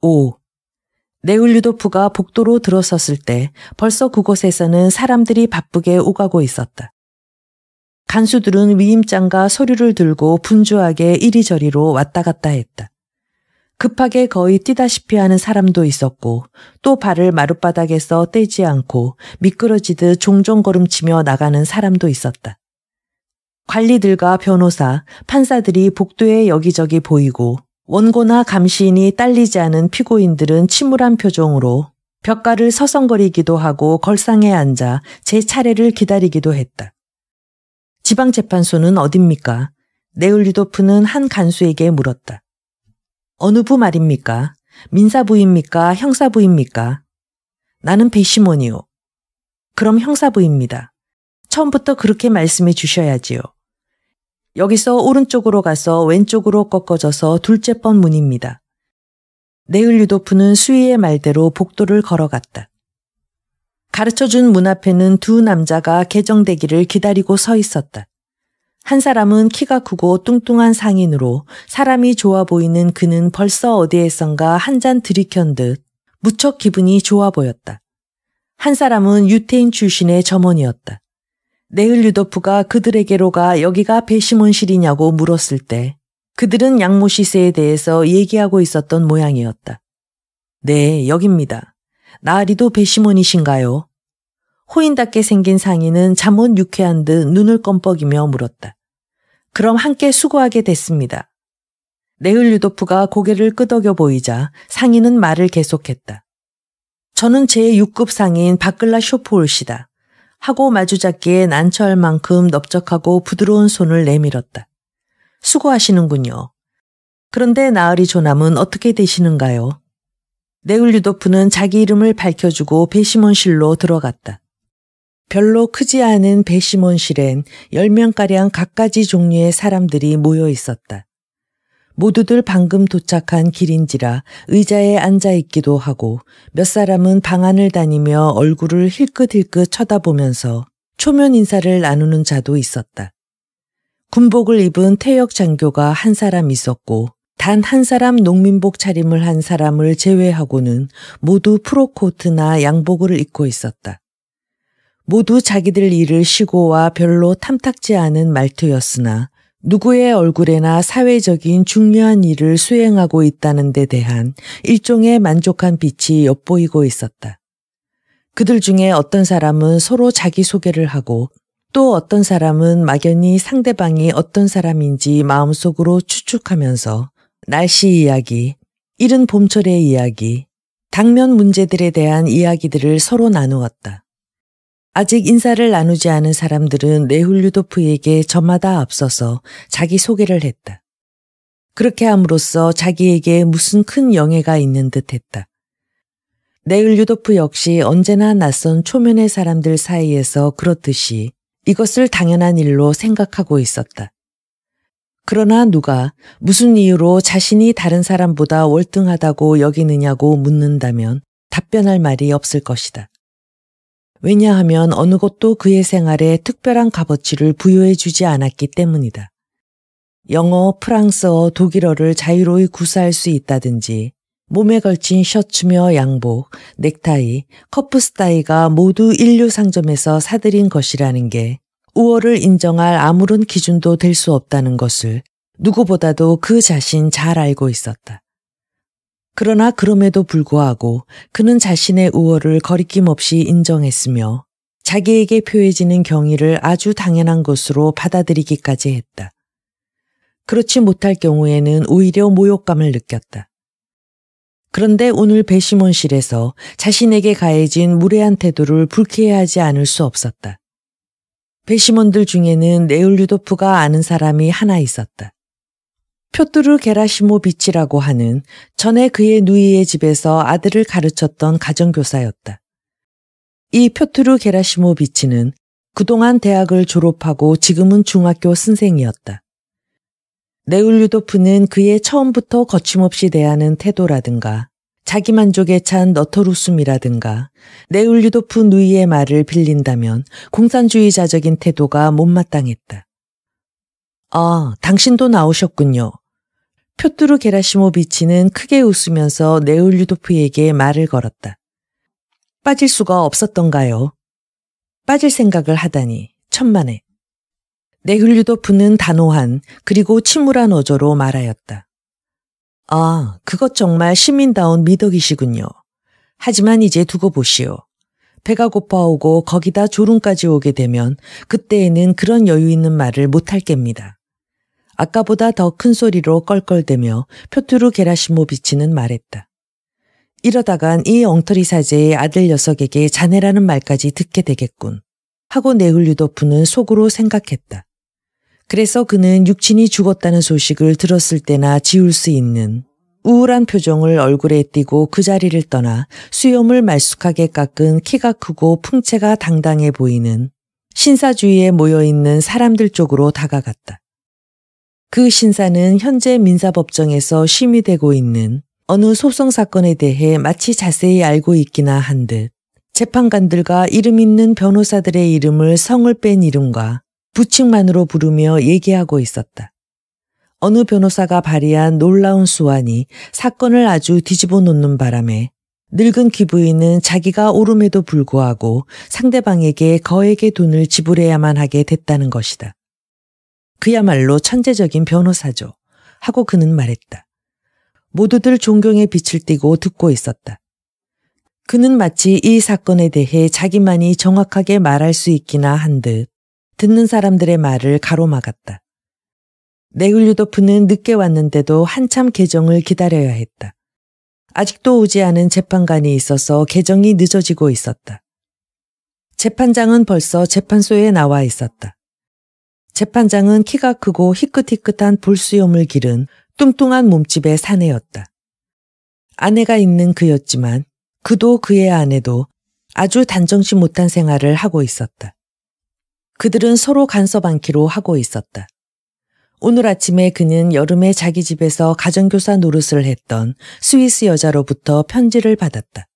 5. 네울류도프가 복도로 들어섰을 때 벌써 그곳에서는 사람들이 바쁘게 오가고 있었다. 간수들은 위임장과 서류를 들고 분주하게 이리저리로 왔다 갔다 했다. 급하게 거의 뛰다시피 하는 사람도 있었고 또 발을 마룻바닥에서 떼지 않고 미끄러지듯 종종 걸음치며 나가는 사람도 있었다. 관리들과 변호사, 판사들이 복도에 여기저기 보이고 원고나 감시인이 딸리지 않은 피고인들은 침울한 표정으로 벽가를 서성거리기도 하고 걸상에 앉아 제 차례를 기다리기도 했다. 지방재판소는 어딥니까? 네울리도프는 한 간수에게 물었다. 어느 부 말입니까? 민사부입니까? 형사부입니까? 나는 배시몬이요. 그럼 형사부입니다. 처음부터 그렇게 말씀해 주셔야지요. 여기서 오른쪽으로 가서 왼쪽으로 꺾어져서 둘째 번 문입니다. 네을리도프는 수위의 말대로 복도를 걸어갔다. 가르쳐준 문 앞에는 두 남자가 개정대기를 기다리고 서 있었다. 한 사람은 키가 크고 뚱뚱한 상인으로 사람이 좋아 보이는 그는 벌써 어디에선가 한 잔 들이켠 듯 무척 기분이 좋아 보였다. 한 사람은 유태인 출신의 점원이었다. 네을류도프가 그들에게로가 여기가 배심원실이냐고 물었을 때 그들은 양모시세에 대해서 얘기하고 있었던 모양이었다. 네, 여기입니다 나리도 배심원이신가요 호인답게 생긴 상인은 잠옷 유쾌한 듯 눈을 껌뻑이며 물었다. 그럼 함께 수고하게 됐습니다. 네을류도프가 고개를 끄덕여 보이자 상인은 말을 계속했다. 저는 제6급 상인 바글라쇼포울시다 하고 마주잡기에 난처할만큼 넓적하고 부드러운 손을 내밀었다. 수고하시는군요. 그런데 나으리 조남은 어떻게 되시는가요? 네울유도프는 자기 이름을 밝혀주고 배심원실로 들어갔다. 별로 크지 않은 배심원실엔 10명가량 각가지 종류의 사람들이 모여 있었다. 모두들 방금 도착한 길인지라 의자에 앉아 있기도 하고 몇 사람은 방 안을 다니며 얼굴을 힐끗힐끗 쳐다보면서 초면 인사를 나누는 자도 있었다. 군복을 입은 태역 장교가 한 사람 있었고 단 한 사람 농민복 차림을 한 사람을 제외하고는 모두 프로코트나 양복을 입고 있었다. 모두 자기들 일을 쉬고와 별로 탐탁지 않은 말투였으나 누구의 얼굴에나 사회적인 중요한 일을 수행하고 있다는 데 대한 일종의 만족한 빛이 엿보이고 있었다. 그들 중에 어떤 사람은 서로 자기소개를 하고 또 어떤 사람은 막연히 상대방이 어떤 사람인지 마음속으로 추측하면서 날씨 이야기, 이른 봄철의 이야기, 당면 문제들에 대한 이야기들을 서로 나누었다. 아직 인사를 나누지 않은 사람들은 네훌류도프에게 저마다 앞서서 자기 소개를 했다. 그렇게 함으로써 자기에게 무슨 큰 영예가 있는 듯 했다. 네흘류도프 역시 언제나 낯선 초면의 사람들 사이에서 그렇듯이 이것을 당연한 일로 생각하고 있었다. 그러나 누가 무슨 이유로 자신이 다른 사람보다 월등하다고 여기느냐고 묻는다면 답변할 말이 없을 것이다. 왜냐하면 어느 것도 그의 생활에 특별한 값어치를 부여해 주지 않았기 때문이다. 영어, 프랑스어, 독일어를 자유로이 구사할 수 있다든지 몸에 걸친 셔츠며 양복, 넥타이, 커프스타이가 모두 인류 상점에서 사들인 것이라는 게 우월을 인정할 아무런 기준도 될 수 없다는 것을 누구보다도 그 자신 잘 알고 있었다. 그러나 그럼에도 불구하고 그는 자신의 우월을 거리낌 없이 인정했으며 자기에게 표해지는 경의를 아주 당연한 것으로 받아들이기까지 했다. 그렇지 못할 경우에는 오히려 모욕감을 느꼈다. 그런데 오늘 배심원실에서 자신에게 가해진 무례한 태도를 불쾌해하지 않을 수 없었다. 배심원들 중에는 네올 유도프가 아는 사람이 하나 있었다. 표뚜르 게라시모비치라고 하는 전에 그의 누이의 집에서 아들을 가르쳤던 가정교사였다. 이 표투르 게라시모비치는 그동안 대학을 졸업하고 지금은 중학교 선생이었다. 네울류도프는 그의 처음부터 거침없이 대하는 태도라든가 자기만족에 찬너터루음이라든가 네울류도프 누이의 말을 빌린다면 공산주의자적인 태도가 못마땅했다. 아, 당신도 나오셨군요. 표뚜르 게라시모비치는 크게 웃으면서 네올류도프에게 말을 걸었다. 빠질 수가 없었던가요? 빠질 생각을 하다니 천만에. 네올류도프는 단호한 그리고 침울한 어조로 말하였다. 아, 그것 정말 시민다운 미덕이시군요. 하지만 이제 두고 보시오. 배가 고파오고 거기다 졸음까지 오게 되면 그때에는 그런 여유 있는 말을 못할 겁니다. 아까보다 더 큰 소리로 껄껄대며 표투루 게라시모비치는 말했다. 이러다간 이 엉터리 사제의 아들 녀석에게 자네라는 말까지 듣게 되겠군. 하고 네흘류도프는 속으로 생각했다. 그래서 그는 육친이 죽었다는 소식을 들었을 때나 지울 수 있는 우울한 표정을 얼굴에 띄고 그 자리를 떠나 수염을 말쑥하게 깎은 키가 크고 풍채가 당당해 보이는 신사주의에 모여있는 사람들 쪽으로 다가갔다. 그 신사는 현재 민사법정에서 심의되고 있는 어느 소송 사건에 대해 마치 자세히 알고 있기나 한 듯 재판관들과 이름 있는 변호사들의 이름을 성을 뺀 이름과 부칭만으로 부르며 얘기하고 있었다. 어느 변호사가 발의한 놀라운 수완이 사건을 아주 뒤집어 놓는 바람에 늙은 기부인은 자기가 오름에도 불구하고 상대방에게 거액의 돈을 지불해야만 하게 됐다는 것이다. 그야말로 천재적인 변호사죠. 하고 그는 말했다. 모두들 존경의 빛을 띠고 듣고 있었다. 그는 마치 이 사건에 대해 자기만이 정확하게 말할 수 있기나 한 듯 듣는 사람들의 말을 가로막았다. 네굴류도프는 늦게 왔는데도 한참 개정을 기다려야 했다. 아직도 오지 않은 재판관이 있어서 개정이 늦어지고 있었다. 재판장은 벌써 재판소에 나와 있었다. 재판장은 키가 크고 희끗희끗한 불수염을 기른 뚱뚱한 몸집의 사내였다. 아내가 있는 그였지만 그도 그의 아내도 아주 단정치 못한 생활을 하고 있었다. 그들은 서로 간섭 않기로 하고 있었다. 오늘 아침에 그는 여름에 자기 집에서 가정교사 노릇을 했던 스위스 여자로부터 편지를 받았다.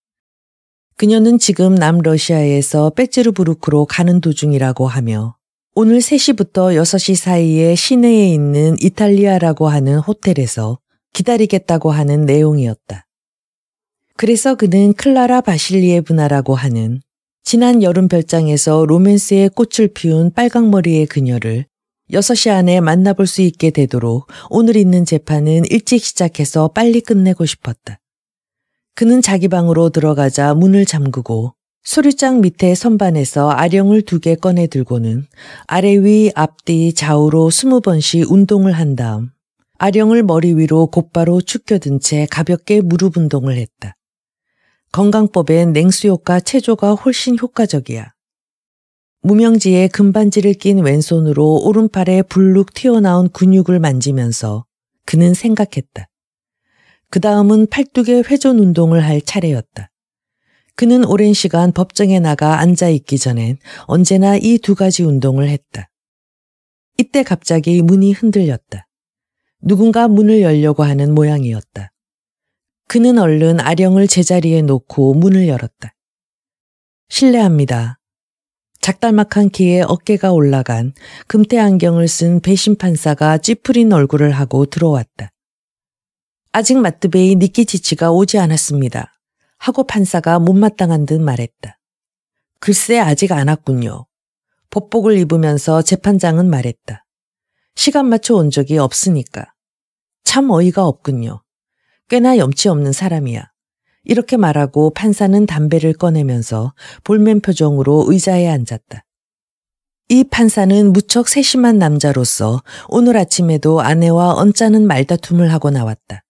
그녀는 지금 남러시아에서 빼찌르부르크로 가는 도중이라고 하며 오늘 3시부터 6시 사이에 시내에 있는 이탈리아라고 하는 호텔에서 기다리겠다고 하는 내용이었다. 그래서 그는 클라라 바실리에브나라고 하는 지난 여름 별장에서 로맨스의 꽃을 피운 빨강머리의 그녀를 6시 안에 만나볼 수 있게 되도록 오늘 있는 재판은 일찍 시작해서 빨리 끝내고 싶었다. 그는 자기 방으로 들어가자 문을 잠그고 소리장 밑에 선반에서 아령을 두 개 꺼내 들고는 아래 위 앞뒤 좌우로 스무 번씩 운동을 한 다음 아령을 머리 위로 곧바로 축혀든 채 가볍게 무릎 운동을 했다. 건강법엔 냉수효과 체조가 훨씬 효과적이야. 무명지에 금반지를 낀 왼손으로 오른팔에 불룩 튀어나온 근육을 만지면서 그는 생각했다. 그 다음은 팔뚝에 회전 운동을 할 차례였다. 그는 오랜 시간 법정에 나가 앉아있기 전엔 언제나 이 두 가지 운동을 했다. 이때 갑자기 문이 흔들렸다. 누군가 문을 열려고 하는 모양이었다. 그는 얼른 아령을 제자리에 놓고 문을 열었다. 실례합니다. 작달막한 키에 어깨가 올라간 금태 안경을 쓴 배신 판사가 찌푸린 얼굴을 하고 들어왔다. 아직 마트베이 니키치치가 오지 않았습니다. 하고 판사가 못마땅한 듯 말했다. 글쎄 아직 안 왔군요. 법복을 입으면서 재판장은 말했다. 시간 맞춰 온 적이 없으니까. 참 어이가 없군요. 꽤나 염치 없는 사람이야. 이렇게 말하고 판사는 담배를 꺼내면서 볼멘 표정으로 의자에 앉았다. 이 판사는 무척 세심한 남자로서 오늘 아침에도 아내와 언짢은 말다툼을 하고 나왔다.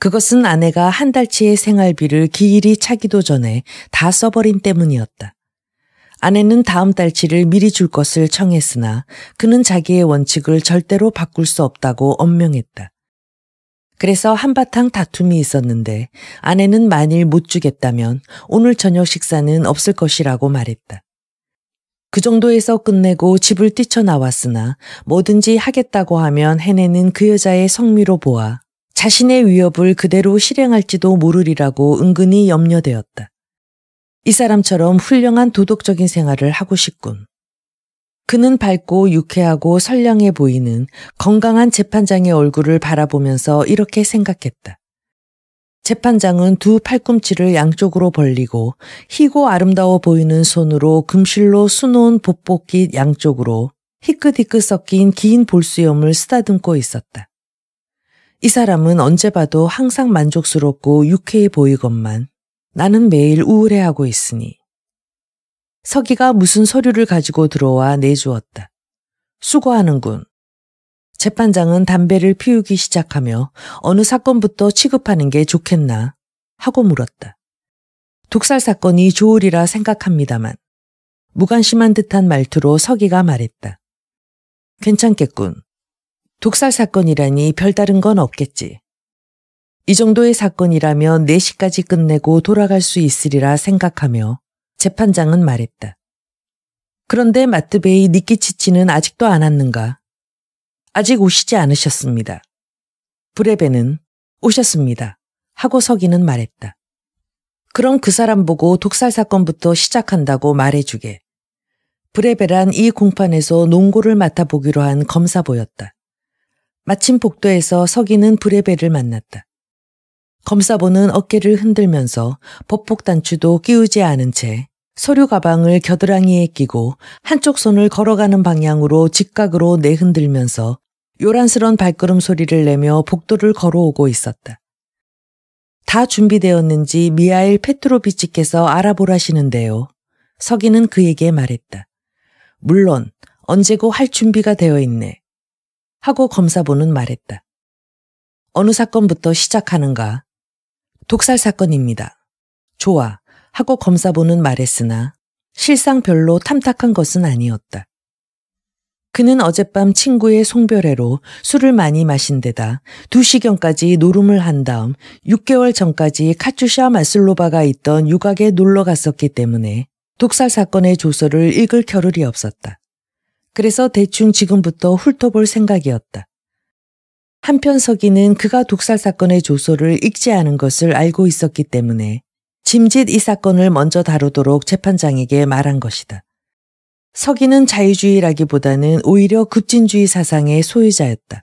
그것은 아내가 한 달치의 생활비를 기일이 차기도 전에 다 써버린 때문이었다. 아내는 다음 달치를 미리 줄 것을 청했으나 그는 자기의 원칙을 절대로 바꿀 수 없다고 엄명했다. 그래서 한바탕 다툼이 있었는데 아내는 만일 못 주겠다면 오늘 저녁 식사는 없을 것이라고 말했다. 그 정도에서 끝내고 집을 뛰쳐나왔으나 뭐든지 하겠다고 하면 해내는 그 여자의 성미로 보아 자신의 위협을 그대로 실행할지도 모르리라고 은근히 염려되었다. 이 사람처럼 훌륭한 도덕적인 생활을 하고 싶군. 그는 밝고 유쾌하고 선량해 보이는 건강한 재판장의 얼굴을 바라보면서 이렇게 생각했다. 재판장은 두 팔꿈치를 양쪽으로 벌리고 희고 아름다워 보이는 손으로 금실로 수놓은 복복기 양쪽으로 희끗희끗 섞인 긴 볼수염을 쓰다듬고 있었다. 이 사람은 언제 봐도 항상 만족스럽고 유쾌해 보이건만 나는 매일 우울해하고 있으니. 서기가 무슨 서류를 가지고 들어와 내주었다. 수고하는군. 재판장은 담배를 피우기 시작하며 어느 사건부터 취급하는 게 좋겠나 하고 물었다. 독살 사건이 좋으리라 생각합니다만 무관심한 듯한 말투로 서기가 말했다. 괜찮겠군. 독살 사건이라니 별다른 건 없겠지. 이 정도의 사건이라면 4시까지 끝내고 돌아갈 수 있으리라 생각하며 재판장은 말했다. 그런데 마트베이 니키치치는 아직도 안 왔는가? 아직 오시지 않으셨습니다. 브레베는 오셨습니다. 하고 서기는 말했다. 그럼 그 사람 보고 독살 사건부터 시작한다고 말해주게. 브레베란 이 공판에서 농구를 맡아보기로 한 검사보였다. 마침 복도에서 서기는 브레베를 만났다. 검사보는 어깨를 흔들면서 법복 단추도 끼우지 않은 채 서류 가방을 겨드랑이에 끼고 한쪽 손을 걸어가는 방향으로 직각으로 내흔들면서 요란스런 발걸음 소리를 내며 복도를 걸어오고 있었다. 다 준비되었는지 미하일 페트로비치께서 알아보라시는데요. 서기는 그에게 말했다. 물론 언제고 할 준비가 되어 있네. 하고 검사부는 말했다. 어느 사건부터 시작하는가? 독살 사건입니다. 좋아. 하고 검사부는 말했으나 실상 별로 탐탁한 것은 아니었다. 그는 어젯밤 친구의 송별회로 술을 많이 마신 데다 2시경까지 노름을 한 다음 6개월 전까지 카츄샤 마슬로바가 있던 유곽에 놀러 갔었기 때문에 독살 사건의 조서를 읽을 겨를이 없었다. 그래서 대충 지금부터 훑어볼 생각이었다. 한편 서기는 그가 독살 사건의 조서를 읽지 않은 것을 알고 있었기 때문에 짐짓 이 사건을 먼저 다루도록 재판장에게 말한 것이다. 서기는 자유주의라기보다는 오히려 급진주의 사상의 소유자였다.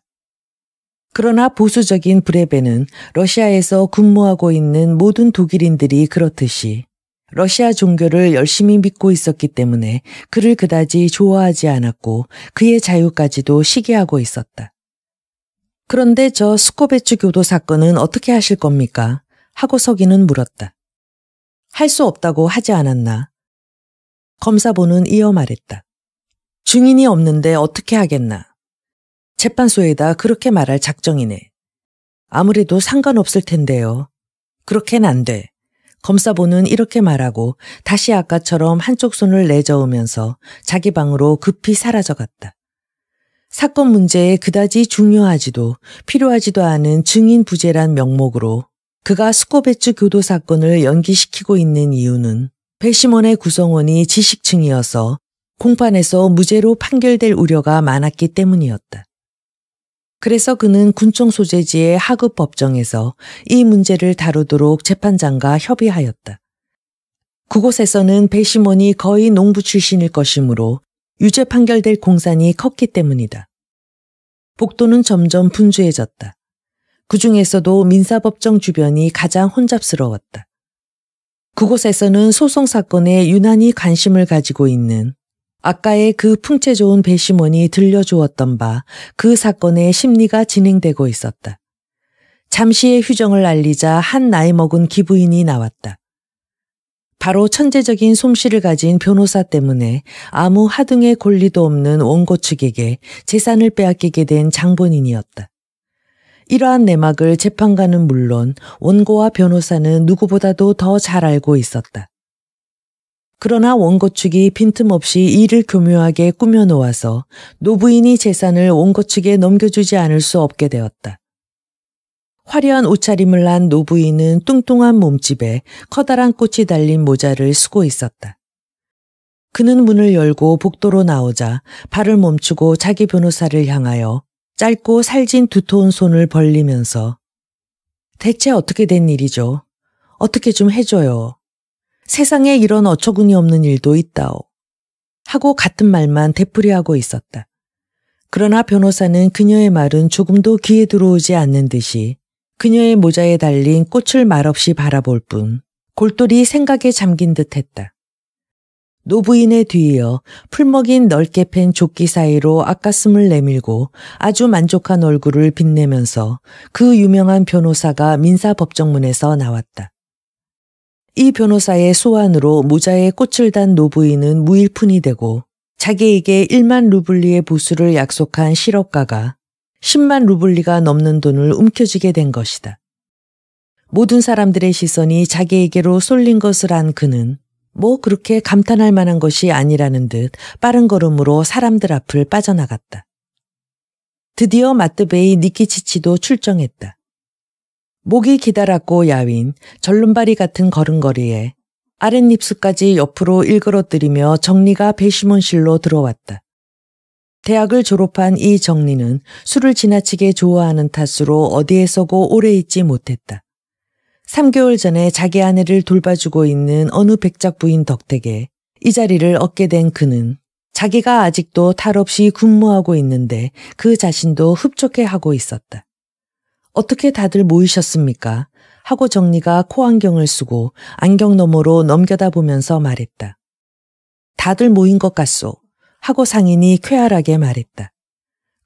그러나 보수적인 브레베는 러시아에서 근무하고 있는 모든 독일인들이 그렇듯이 러시아 종교를 열심히 믿고 있었기 때문에 그를 그다지 좋아하지 않았고 그의 자유까지도 시기하고 있었다. 그런데 저 스코베츠 교도 사건은 어떻게 하실 겁니까? 하고 서기는 물었다. 할 수 없다고 하지 않았나? 검사보는 이어 말했다. 증인이 없는데 어떻게 하겠나? 재판소에다 그렇게 말할 작정이네. 아무래도 상관없을 텐데요. 그렇게는 안 돼. 검사보는 이렇게 말하고 다시 아까처럼 한쪽 손을 내저으면서 자기 방으로 급히 사라져갔다. 사건 문제에 그다지 중요하지도 필요하지도 않은 증인 부재란 명목으로 그가 스코베츠 교도 사건을 연기시키고 있는 이유는 배심원의 구성원이 지식층이어서 공판에서 무죄로 판결될 우려가 많았기 때문이었다. 그래서 그는 군청 소재지의 하급 법정에서 이 문제를 다루도록 재판장과 협의하였다. 그곳에서는 배심원이 거의 농부 출신일 것이므로 유죄 판결될 공산이 컸기 때문이다. 복도는 점점 분주해졌다. 그 중에서도 민사법정 주변이 가장 혼잡스러웠다. 그곳에서는 소송 사건에 유난히 관심을 가지고 있는 아까의 그 풍채 좋은 배심원이 들려주었던 바 그 사건의 심리가 진행되고 있었다. 잠시의 휴정을 알리자 한 나이 먹은 기부인이 나왔다. 바로 천재적인 솜씨를 가진 변호사 때문에 아무 하등의 권리도 없는 원고 측에게 재산을 빼앗기게 된 장본인이었다. 이러한 내막을 재판관은 물론 원고와 변호사는 누구보다도 더 잘 알고 있었다. 그러나 원고축이 빈틈없이 이를 교묘하게 꾸며놓아서 노부인이 재산을 원고축에 넘겨주지 않을 수 없게 되었다. 화려한 옷차림을 한 노부인은 뚱뚱한 몸집에 커다란 꽃이 달린 모자를 쓰고 있었다. 그는 문을 열고 복도로 나오자 발을 멈추고 자기 변호사를 향하여 짧고 살진 두터운 손을 벌리면서 대체 어떻게 된 일이죠? 어떻게 좀 해줘요. 세상에 이런 어처구니 없는 일도 있다오. 하고 같은 말만 되풀이하고 있었다. 그러나 변호사는 그녀의 말은 조금도 귀에 들어오지 않는 듯이 그녀의 모자에 달린 꽃을 말없이 바라볼 뿐 골똘히 생각에 잠긴 듯 했다. 노부인의 뒤이어 풀먹인 넓게 팬 조끼 사이로 아가슴을 내밀고 아주 만족한 얼굴을 빛내면서 그 유명한 변호사가 민사법정문에서 나왔다. 이 변호사의 소환으로 모자에 꽃을 단 노부인은 무일푼이 되고 자기에게 1만 루블리의 보수를 약속한 실업가가 10만 루블리가 넘는 돈을 움켜쥐게 된 것이다. 모든 사람들의 시선이 자기에게로 쏠린 것을 안 그는 뭐 그렇게 감탄할 만한 것이 아니라는 듯 빠른 걸음으로 사람들 앞을 빠져나갔다. 드디어 마트베이 니키치치도 출정했다. 목이 기다랗고 야윈, 절름발이 같은 걸음걸이에 아랫입술까지 옆으로 일그러뜨리며 정리가 배심원실로 들어왔다. 대학을 졸업한 이 정리는 술을 지나치게 좋아하는 탓으로 어디에서고 오래 있지 못했다. 3개월 전에 자기 아내를 돌봐주고 있는 어느 백작 부인 덕택에 이 자리를 얻게 된 그는 자기가 아직도 탈 없이 근무하고 있는데 그 자신도 흡족해 하고 있었다. 어떻게 다들 모이셨습니까? 하고 정리가 코안경을 쓰고 안경 너머로 넘겨다 보면서 말했다. 다들 모인 것 같소. 하고 상인이 쾌활하게 말했다.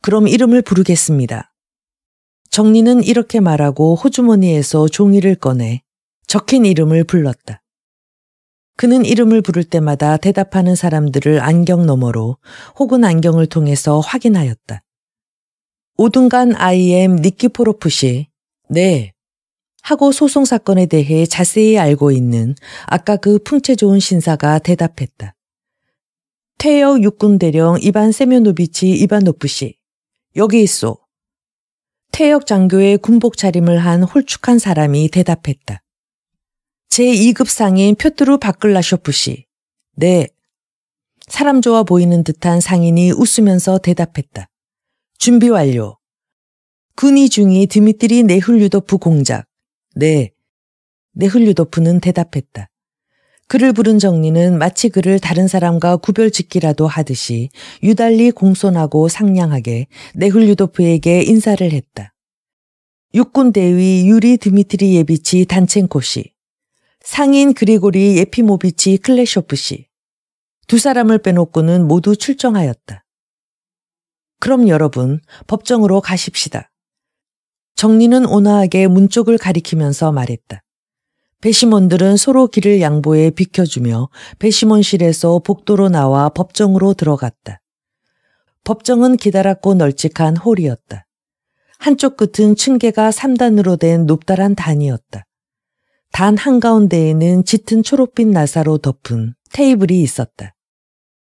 그럼 이름을 부르겠습니다. 정리는 이렇게 말하고 호주머니에서 종이를 꺼내 적힌 이름을 불렀다. 그는 이름을 부를 때마다 대답하는 사람들을 안경 너머로 혹은 안경을 통해서 확인하였다. 오둔간 IM 니키포로프시, 네. 하고 소송 사건에 대해 자세히 알고 있는 아까 그 풍채 좋은 신사가 대답했다. 태역 육군 대령 이반 세면노비치 이반노프 씨, 여기 있소. 태역 장교의 군복 차림을 한 홀쭉한 사람이 대답했다. 제2급 상인 표트루 바클라쇼프 씨, 네. 사람 좋아 보이는 듯한 상인이 웃으면서 대답했다. 준비 완료. 군이 중이 드미트리 네흘류도프 공작. 네. 네흘류도프는 대답했다. 그를 부른 정리는 마치 그를 다른 사람과 구별짓기라도 하듯이 유달리 공손하고 상냥하게 네흘류도프에게 인사를 했다. 육군 대위 유리 드미트리 예비치 단첸코 씨, 상인 그리고리 예피모비치 클레쇼프 씨. 두 사람을 빼놓고는 모두 출정하였다. 그럼 여러분 법정으로 가십시다. 정리는 온화하게 문 쪽을 가리키면서 말했다. 배심원들은 서로 길을 양보해 비켜주며 배심원실에서 복도로 나와 법정으로 들어갔다. 법정은 기다랗고 널찍한 홀이었다. 한쪽 끝은 층계가 3단으로 된 높다란 단이었다. 단 한가운데에는 짙은 초록빛 나사로 덮은 테이블이 있었다.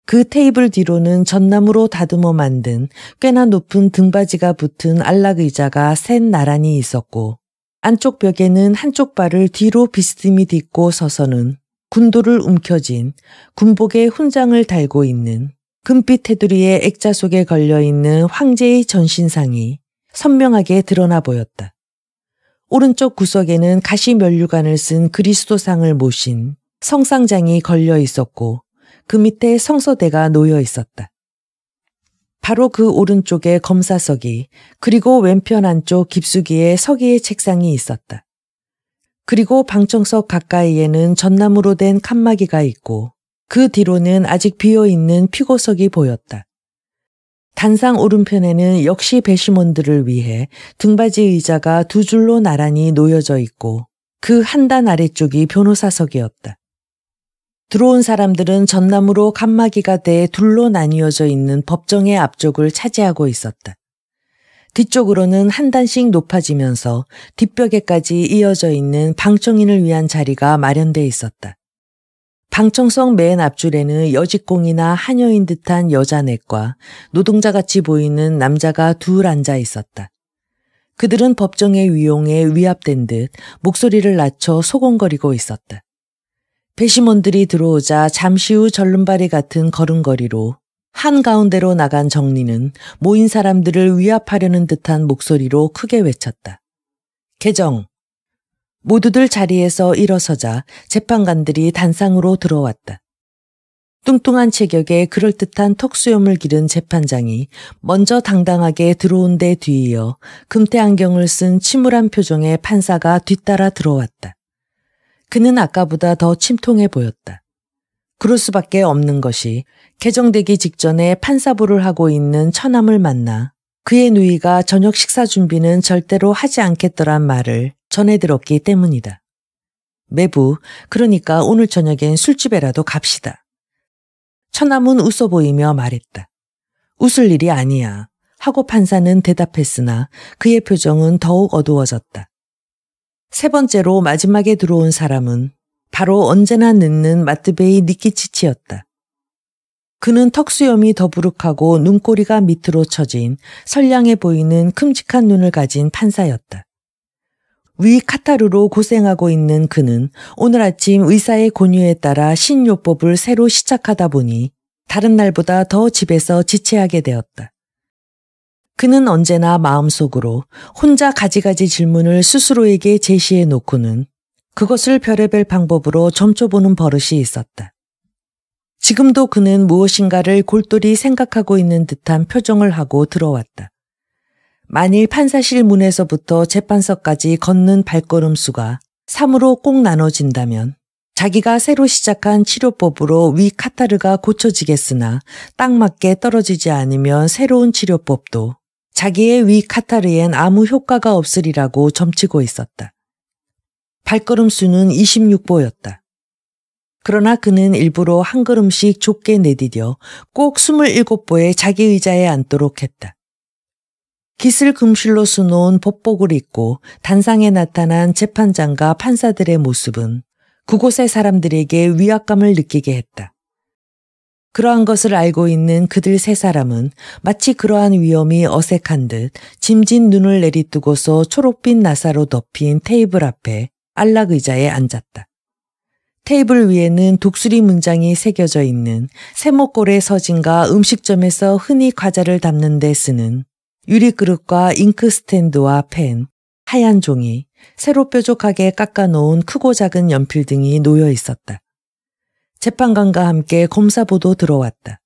그 테이블 뒤로는 전나무로 다듬어 만든 꽤나 높은 등받이가 붙은 안락의자가 센 나란히 있었고 안쪽 벽에는 한쪽 발을 뒤로 비스듬히 딛고 서서는 군도를 움켜쥔 군복의 훈장을 달고 있는 금빛 테두리의 액자 속에 걸려있는 황제의 전신상이 선명하게 드러나 보였다. 오른쪽 구석에는 가시 면류관을 쓴 그리스도상을 모신 성상장이 걸려 있었고 그 밑에 성서대가 놓여 있었다. 바로 그 오른쪽에 검사석이 그리고 왼편 안쪽 깊숙이에 서기의 책상이 있었다. 그리고 방청석 가까이에는 전나무로 된 칸막이가 있고 그 뒤로는 아직 비어있는 피고석이 보였다. 단상 오른편에는 역시 배심원들을 위해 등받이 의자가 두 줄로 나란히 놓여져 있고 그 한 단 아래쪽이 변호사석이었다. 들어온 사람들은 전나무로 칸막이가 돼 둘로 나뉘어져 있는 법정의 앞쪽을 차지하고 있었다. 뒤쪽으로는 한 단씩 높아지면서 뒷벽에까지 이어져 있는 방청인을 위한 자리가 마련돼 있었다. 방청석 맨 앞줄에는 여직공이나 한여인 듯한 여자넷과 노동자같이 보이는 남자가 둘 앉아 있었다. 그들은 법정의 위용에 위압된 듯 목소리를 낮춰 소곤거리고 있었다. 회심원들이 들어오자 잠시 후 절름발이 같은 걸음걸이로 한가운데로 나간 정리는 모인 사람들을 위압하려는 듯한 목소리로 크게 외쳤다. 개정! 모두들 자리에서 일어서자 재판관들이 단상으로 들어왔다. 뚱뚱한 체격에 그럴듯한 턱수염을 기른 재판장이 먼저 당당하게 들어온 데 뒤이어 금태 안경을 쓴 침울한 표정의 판사가 뒤따라 들어왔다. 그는 아까보다 더 침통해 보였다. 그럴 수밖에 없는 것이 개정되기 직전에 판사부를 하고 있는 처남을 만나 그의 누이가 저녁 식사 준비는 절대로 하지 않겠더란 말을 전해 들었기 때문이다. 매부, 그러니까 오늘 저녁엔 술집에라도 갑시다. 처남은 웃어 보이며 말했다. 웃을 일이 아니야. 하고 판사는 대답했으나 그의 표정은 더욱 어두워졌다. 세 번째로 마지막에 들어온 사람은 바로 언제나 늦는 마트베이 니키치치였다. 그는 턱수염이 더부룩하고 눈꼬리가 밑으로 처진 선량해 보이는 큼직한 눈을 가진 판사였다. 위 카타르로 고생하고 있는 그는 오늘 아침 의사의 권유에 따라 신요법을 새로 시작하다 보니 다른 날보다 더 집에서 지체하게 되었다. 그는 언제나 마음속으로 혼자 가지가지 질문을 스스로에게 제시해 놓고는 그것을 별의별 방법으로 점쳐보는 버릇이 있었다. 지금도 그는 무엇인가를 골똘히 생각하고 있는 듯한 표정을 하고 들어왔다. 만일 판사실 문에서부터 재판서까지 걷는 발걸음 수가 3으로 꼭 나눠진다면 자기가 새로 시작한 치료법으로 위 카타르가 고쳐지겠으나 딱 맞게 떨어지지 않으면 새로운 치료법도 자기의 위 카타르엔 아무 효과가 없으리라고 점치고 있었다. 발걸음 수는 26보였다. 그러나 그는 일부러 한 걸음씩 좁게 내디뎌 꼭 27보에 자기 의자에 앉도록 했다. 깃을 금실로 수놓은 법복을 입고 단상에 나타난 재판장과 판사들의 모습은 그곳의 사람들에게 위압감을 느끼게 했다. 그러한 것을 알고 있는 그들 세 사람은 마치 그러한 위험이 어색한 듯 짐진 눈을 내리뜨고서 초록빛 나사로 덮인 테이블 앞에 안락 의자에 앉았다. 테이블 위에는 독수리 문장이 새겨져 있는 세모골의 서진과 음식점에서 흔히 과자를 담는 데 쓰는 유리 그릇과 잉크 스탠드와 펜, 하얀 종이, 새로 뾰족하게 깎아놓은 크고 작은 연필 등이 놓여 있었다. 재판관과 함께 검사보도 들어왔다.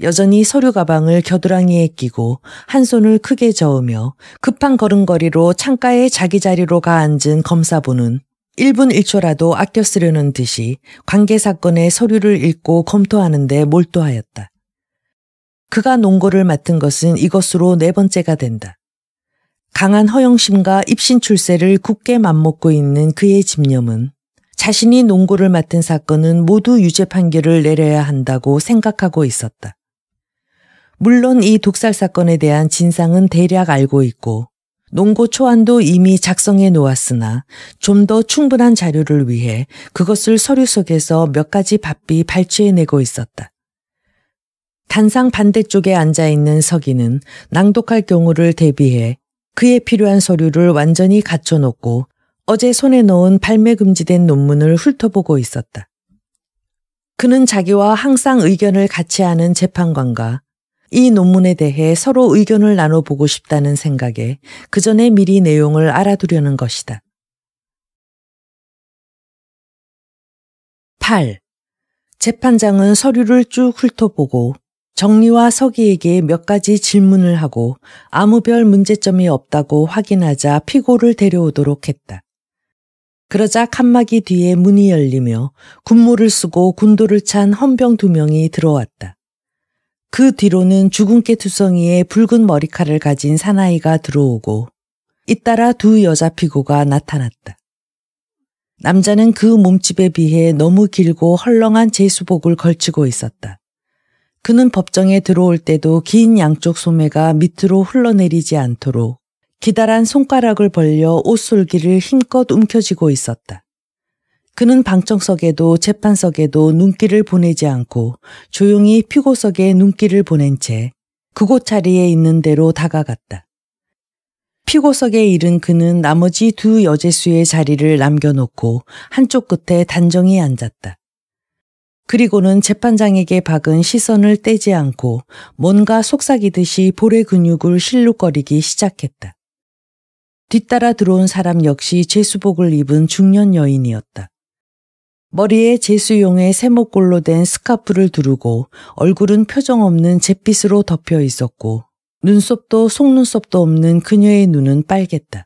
여전히 서류 가방을 겨드랑이에 끼고 한 손을 크게 저으며 급한 걸음걸이로 창가에 자기 자리로 가앉은 검사보는 1분 1초라도 아껴 쓰려는 듯이 관계 사건의 서류를 읽고 검토하는데 몰두하였다. 그가 농고를 맡은 것은 이것으로 네 번째가 된다. 강한 허영심과 입신 출세를 굳게 맞먹고 있는 그의 집념은 자신이 농구를 맡은 사건은 모두 유죄 판결을 내려야 한다고 생각하고 있었다. 물론 이 독살 사건에 대한 진상은 대략 알고 있고 농고 초안도 이미 작성해 놓았으나 좀 더 충분한 자료를 위해 그것을 서류 속에서 몇 가지 바삐 발췌해내고 있었다. 단상 반대쪽에 앉아 있는 서기는 낭독할 경우를 대비해 그에 필요한 서류를 완전히 갖춰놓고 어제 손에 넣은 발매 금지된 논문을 훑어보고 있었다. 그는 자기와 항상 의견을 같이 하는 재판관과 이 논문에 대해 서로 의견을 나눠보고 싶다는 생각에 그 전에 미리 내용을 알아두려는 것이다. 8. 재판장은 서류를 쭉 훑어보고 정리와 서기에게 몇 가지 질문을 하고 아무별 문제점이 없다고 확인하자 피고를 데려오도록 했다. 그러자 칸막이 뒤에 문이 열리며 군모를 쓰고 군도를 찬 헌병 두 명이 들어왔다. 그 뒤로는 주근깨투성이의 붉은 머리칼을 가진 사나이가 들어오고 잇따라 두 여자 피고가 나타났다. 남자는 그 몸집에 비해 너무 길고 헐렁한 제수복을 걸치고 있었다. 그는 법정에 들어올 때도 긴 양쪽 소매가 밑으로 흘러내리지 않도록 기다란 손가락을 벌려 옷솔기를 힘껏 움켜쥐고 있었다. 그는 방청석에도 재판석에도 눈길을 보내지 않고 조용히 피고석에 눈길을 보낸 채 그곳 자리에 있는 대로 다가갔다. 피고석에 이른 그는 나머지 두 여제수의 자리를 남겨놓고 한쪽 끝에 단정히 앉았다. 그리고는 재판장에게 박은 시선을 떼지 않고 뭔가 속삭이듯이 볼의 근육을 실룩거리기 시작했다. 뒤따라 들어온 사람 역시 제수복을 입은 중년 여인이었다. 머리에 제수용의 세목골로 된 스카프를 두르고 얼굴은 표정 없는 잿빛으로 덮여 있었고 눈썹도 속눈썹도 없는 그녀의 눈은 빨갰다.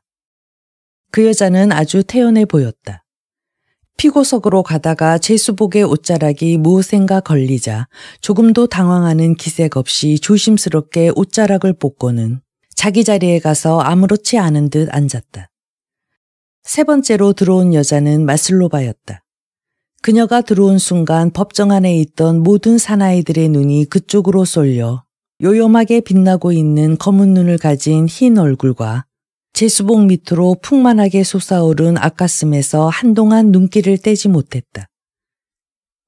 그 여자는 아주 태연해 보였다. 피고석으로 가다가 제수복의 옷자락이 무엇인가 걸리자 조금도 당황하는 기색 없이 조심스럽게 옷자락을 뽑고는 자기 자리에 가서 아무렇지 않은 듯 앉았다. 세 번째로 들어온 여자는 마슬로바였다. 그녀가 들어온 순간 법정 안에 있던 모든 사나이들의 눈이 그쪽으로 쏠려 요염하게 빛나고 있는 검은 눈을 가진 흰 얼굴과 제수복 밑으로 풍만하게 솟아오른 아가슴에서 한동안 눈길을 떼지 못했다.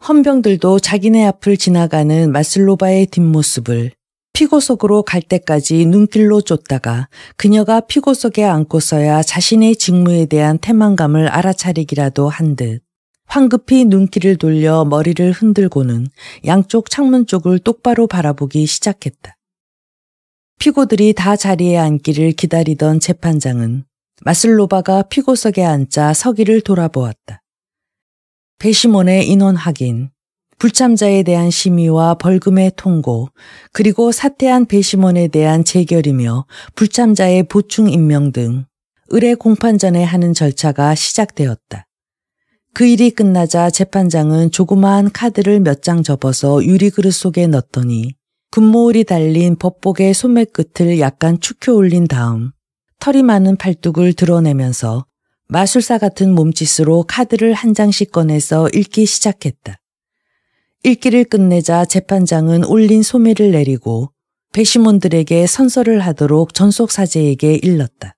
헌병들도 자기네 앞을 지나가는 마슬로바의 뒷모습을 피고 석으로갈 때까지 눈길로 쫓다가 그녀가 피고 석에 앉고서야 자신의 직무에 대한 태만감을 알아차리기라도 한 듯. 황급히 눈길을 돌려 머리를 흔들고는 양쪽 창문 쪽을 똑바로 바라보기 시작했다. 피고들이 다 자리에 앉기를 기다리던 재판장은 마슬로바가 피고석에 앉자 서기를 돌아보았다. 배심원의 인원 확인, 불참자에 대한 심의와 벌금의 통고, 그리고 사퇴한 배심원에 대한 재결이며 불참자의 보충 임명 등 의뢰 공판 전에 하는 절차가 시작되었다. 그 일이 끝나자 재판장은 조그마한 카드를 몇 장 접어서 유리그릇 속에 넣더니 군모울이 달린 법복의 소매 끝을 약간 축혀 올린 다음 털이 많은 팔뚝을 드러내면서 마술사 같은 몸짓으로 카드를 한 장씩 꺼내서 읽기 시작했다. 일기를 끝내자 재판장은 올린 소매를 내리고 배심원들에게 선서를 하도록 전속 사제에게 일렀다.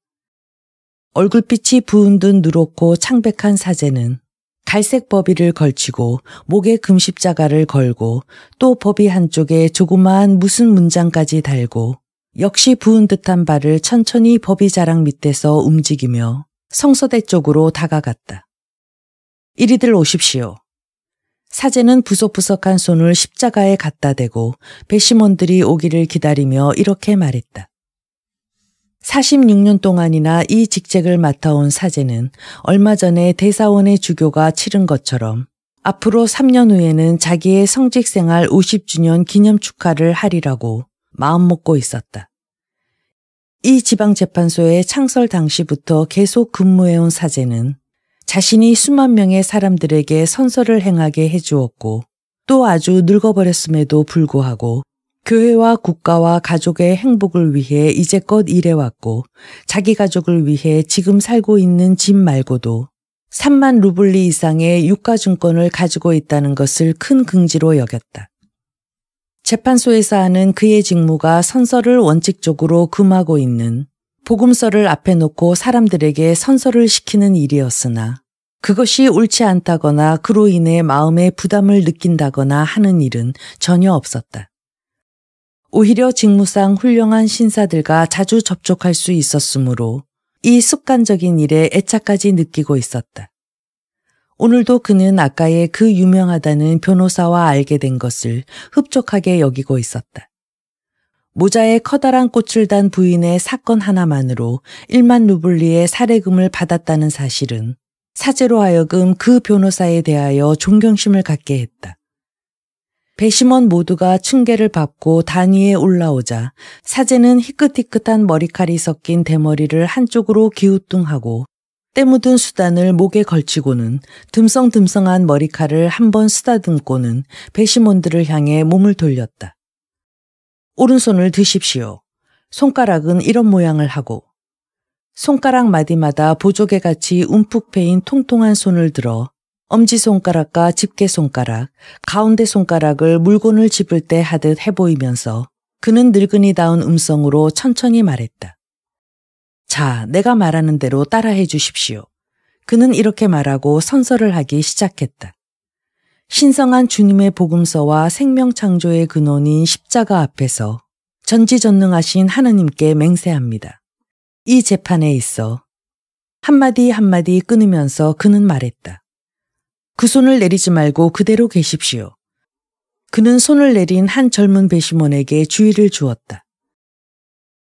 얼굴빛이 부은 듯 누렇고 창백한 사제는 갈색 법비를 걸치고 목에 금십자가를 걸고 또 법이 한쪽에 조그마한 무슨 문장까지 달고 역시 부은 듯한 발을 천천히 법이 자랑 밑에서 움직이며 성서대 쪽으로 다가갔다. 이리들 오십시오. 사제는 부석부석한 손을 십자가에 갖다 대고 배심원들이 오기를 기다리며 이렇게 말했다. 46년 동안이나 이 직책을 맡아온 사제는 얼마 전에 대사원의 주교가 치른 것처럼 앞으로 3년 후에는 자기의 성직 생활 50주년 기념 축하를 하리라고 마음 먹고 있었다. 이 지방재판소의 창설 당시부터 계속 근무해온 사제는 자신이 수만 명의 사람들에게 선서를 행하게 해주었고 또 아주 늙어버렸음에도 불구하고 교회와 국가와 가족의 행복을 위해 이제껏 일해왔고 자기 가족을 위해 지금 살고 있는 집 말고도 3만 루블리 이상의 유가증권을 가지고 있다는 것을 큰 긍지로 여겼다. 재판소에서 하는 그의 직무가 선서를 원칙적으로 금하고 있는 복음서를 앞에 놓고 사람들에게 선서를 시키는 일이었으나 그것이 옳지 않다거나 그로 인해 마음의 부담을 느낀다거나 하는 일은 전혀 없었다. 오히려 직무상 훌륭한 신사들과 자주 접촉할 수 있었으므로 이 습관적인 일에 애착까지 느끼고 있었다. 오늘도 그는 아까의 그 유명하다는 변호사와 알게 된 것을 흡족하게 여기고 있었다. 모자에 커다란 꽃을 단 부인의 사건 하나만으로 1만 루블리의 사례금을 받았다는 사실은 사제로 하여금 그 변호사에 대하여 존경심을 갖게 했다. 배심원 모두가 층계를 밟고 단위에 올라오자 사제는 희끗희끗한 머리칼이 섞인 대머리를 한쪽으로 기우뚱하고 때묻은 수단을 목에 걸치고는 듬성듬성한 머리칼을 한번 쓰다듬고는 배심원들을 향해 몸을 돌렸다. 오른손을 드십시오. 손가락은 이런 모양을 하고 손가락 마디마다 보조개 같이 움푹 패인 통통한 손을 들어 엄지손가락과 집게손가락, 가운데 손가락을 물건을 집을 때 하듯 해보이면서 그는 늙은이다운 음성으로 천천히 말했다. 자, 내가 말하는 대로 따라해 주십시오. 그는 이렇게 말하고 선서를 하기 시작했다. 신성한 주님의 복음서와 생명창조의 근원인 십자가 앞에서 전지전능하신 하느님께 맹세합니다. 이 재판에 있어 한마디 한마디 끊으면서 그는 말했다. 그 손을 내리지 말고 그대로 계십시오. 그는 손을 내린 한 젊은 배심원에게 주의를 주었다.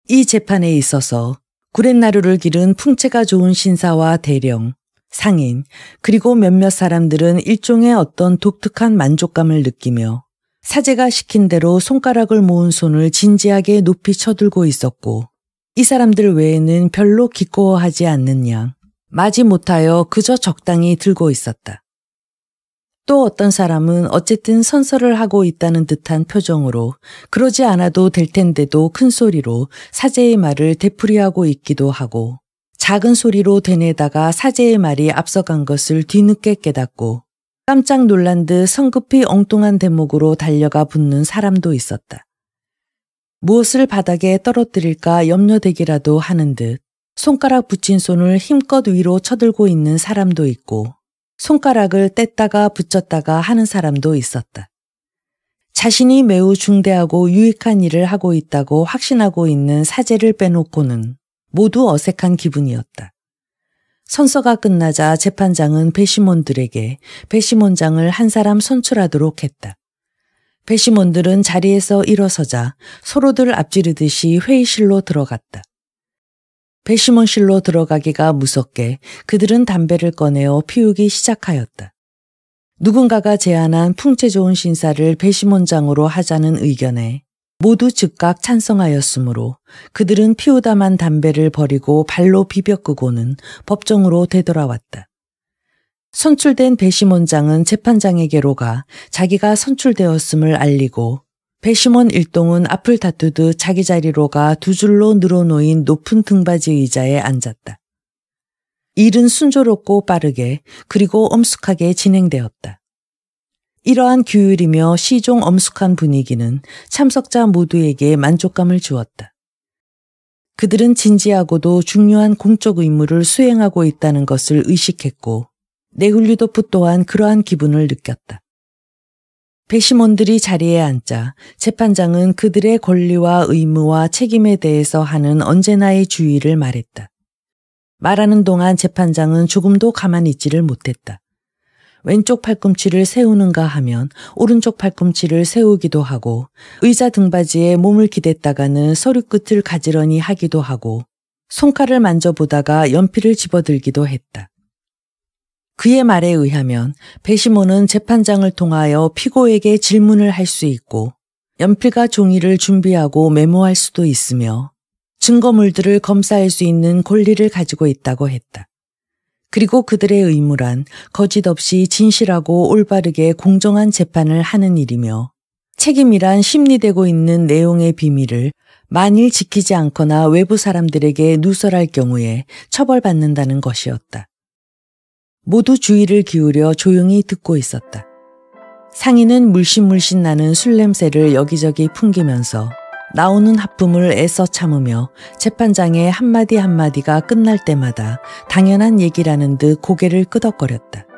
이 재판에 있어서 구렛나루를 기른 풍채가 좋은 신사와 대령, 상인, 그리고 몇몇 사람들은 일종의 어떤 독특한 만족감을 느끼며 사제가 시킨 대로 손가락을 모은 손을 진지하게 높이 쳐들고 있었고 이 사람들 외에는 별로 기꺼워하지 않는 양, 마지 못하여 그저 적당히 들고 있었다. 또 어떤 사람은 어쨌든 선서를 하고 있다는 듯한 표정으로 그러지 않아도 될 텐데도 큰 소리로 사제의 말을 되풀이하고 있기도 하고 작은 소리로 되뇌다가 사제의 말이 앞서간 것을 뒤늦게 깨닫고 깜짝 놀란 듯 성급히 엉뚱한 대목으로 달려가 붙는 사람도 있었다. 무엇을 바닥에 떨어뜨릴까 염려되기라도 하는 듯 손가락 붙인 손을 힘껏 위로 쳐들고 있는 사람도 있고 손가락을 뗐다가 붙였다가 하는 사람도 있었다. 자신이 매우 중대하고 유익한 일을 하고 있다고 확신하고 있는 사제를 빼놓고는 모두 어색한 기분이었다. 선서가 끝나자 재판장은 배심원들에게 배심원장을 한 사람 선출하도록 했다. 배심원들은 자리에서 일어서자 서로들 앞지르듯이 회의실로 들어갔다. 배심원실로 들어가기가 무섭게 그들은 담배를 꺼내어 피우기 시작하였다. 누군가가 제안한 풍채 좋은 신사를 배심원장으로 하자는 의견에 모두 즉각 찬성하였으므로 그들은 피우다만 담배를 버리고 발로 비벼끄고는 법정으로 되돌아왔다. 선출된 배심원장은 재판장에게로 가 자기가 선출되었음을 알리고 배심원 일동은 앞을 다투듯 자기 자리로 가 두 줄로 늘어놓인 높은 등받이 의자에 앉았다. 일은 순조롭고 빠르게 그리고 엄숙하게 진행되었다. 이러한 규율이며 시종 엄숙한 분위기는 참석자 모두에게 만족감을 주었다. 그들은 진지하고도 중요한 공적 의무를 수행하고 있다는 것을 의식했고 네훌류도프 또한 그러한 기분을 느꼈다. 배심원들이 자리에 앉자 재판장은 그들의 권리와 의무와 책임에 대해서 하는 언제나의 주의를 말했다. 말하는 동안 재판장은 조금도 가만히 있지를 못했다. 왼쪽 팔꿈치를 세우는가 하면 오른쪽 팔꿈치를 세우기도 하고 의자 등받이에 몸을 기댔다가는 서류 끝을 가지런히 하기도 하고 손칼을 만져보다가 연필을 집어들기도 했다. 그의 말에 의하면 배시모는 재판장을 통하여 피고에게 질문을 할 수 있고 연필과 종이를 준비하고 메모할 수도 있으며 증거물들을 검사할 수 있는 권리를 가지고 있다고 했다. 그리고 그들의 의무란 거짓 없이 진실하고 올바르게 공정한 재판을 하는 일이며 책임이란 심리되고 있는 내용의 비밀을 만일 지키지 않거나 외부 사람들에게 누설할 경우에 처벌받는다는 것이었다. 모두 주의를 기울여 조용히 듣고 있었다. 상인은 물씬물씬 나는 술 냄새를 여기저기 풍기면서 나오는 합품을 애써 참으며 재판장의 한마디 한마디가 끝날 때마다 당연한 얘기라는 듯 고개를 끄덕거렸다.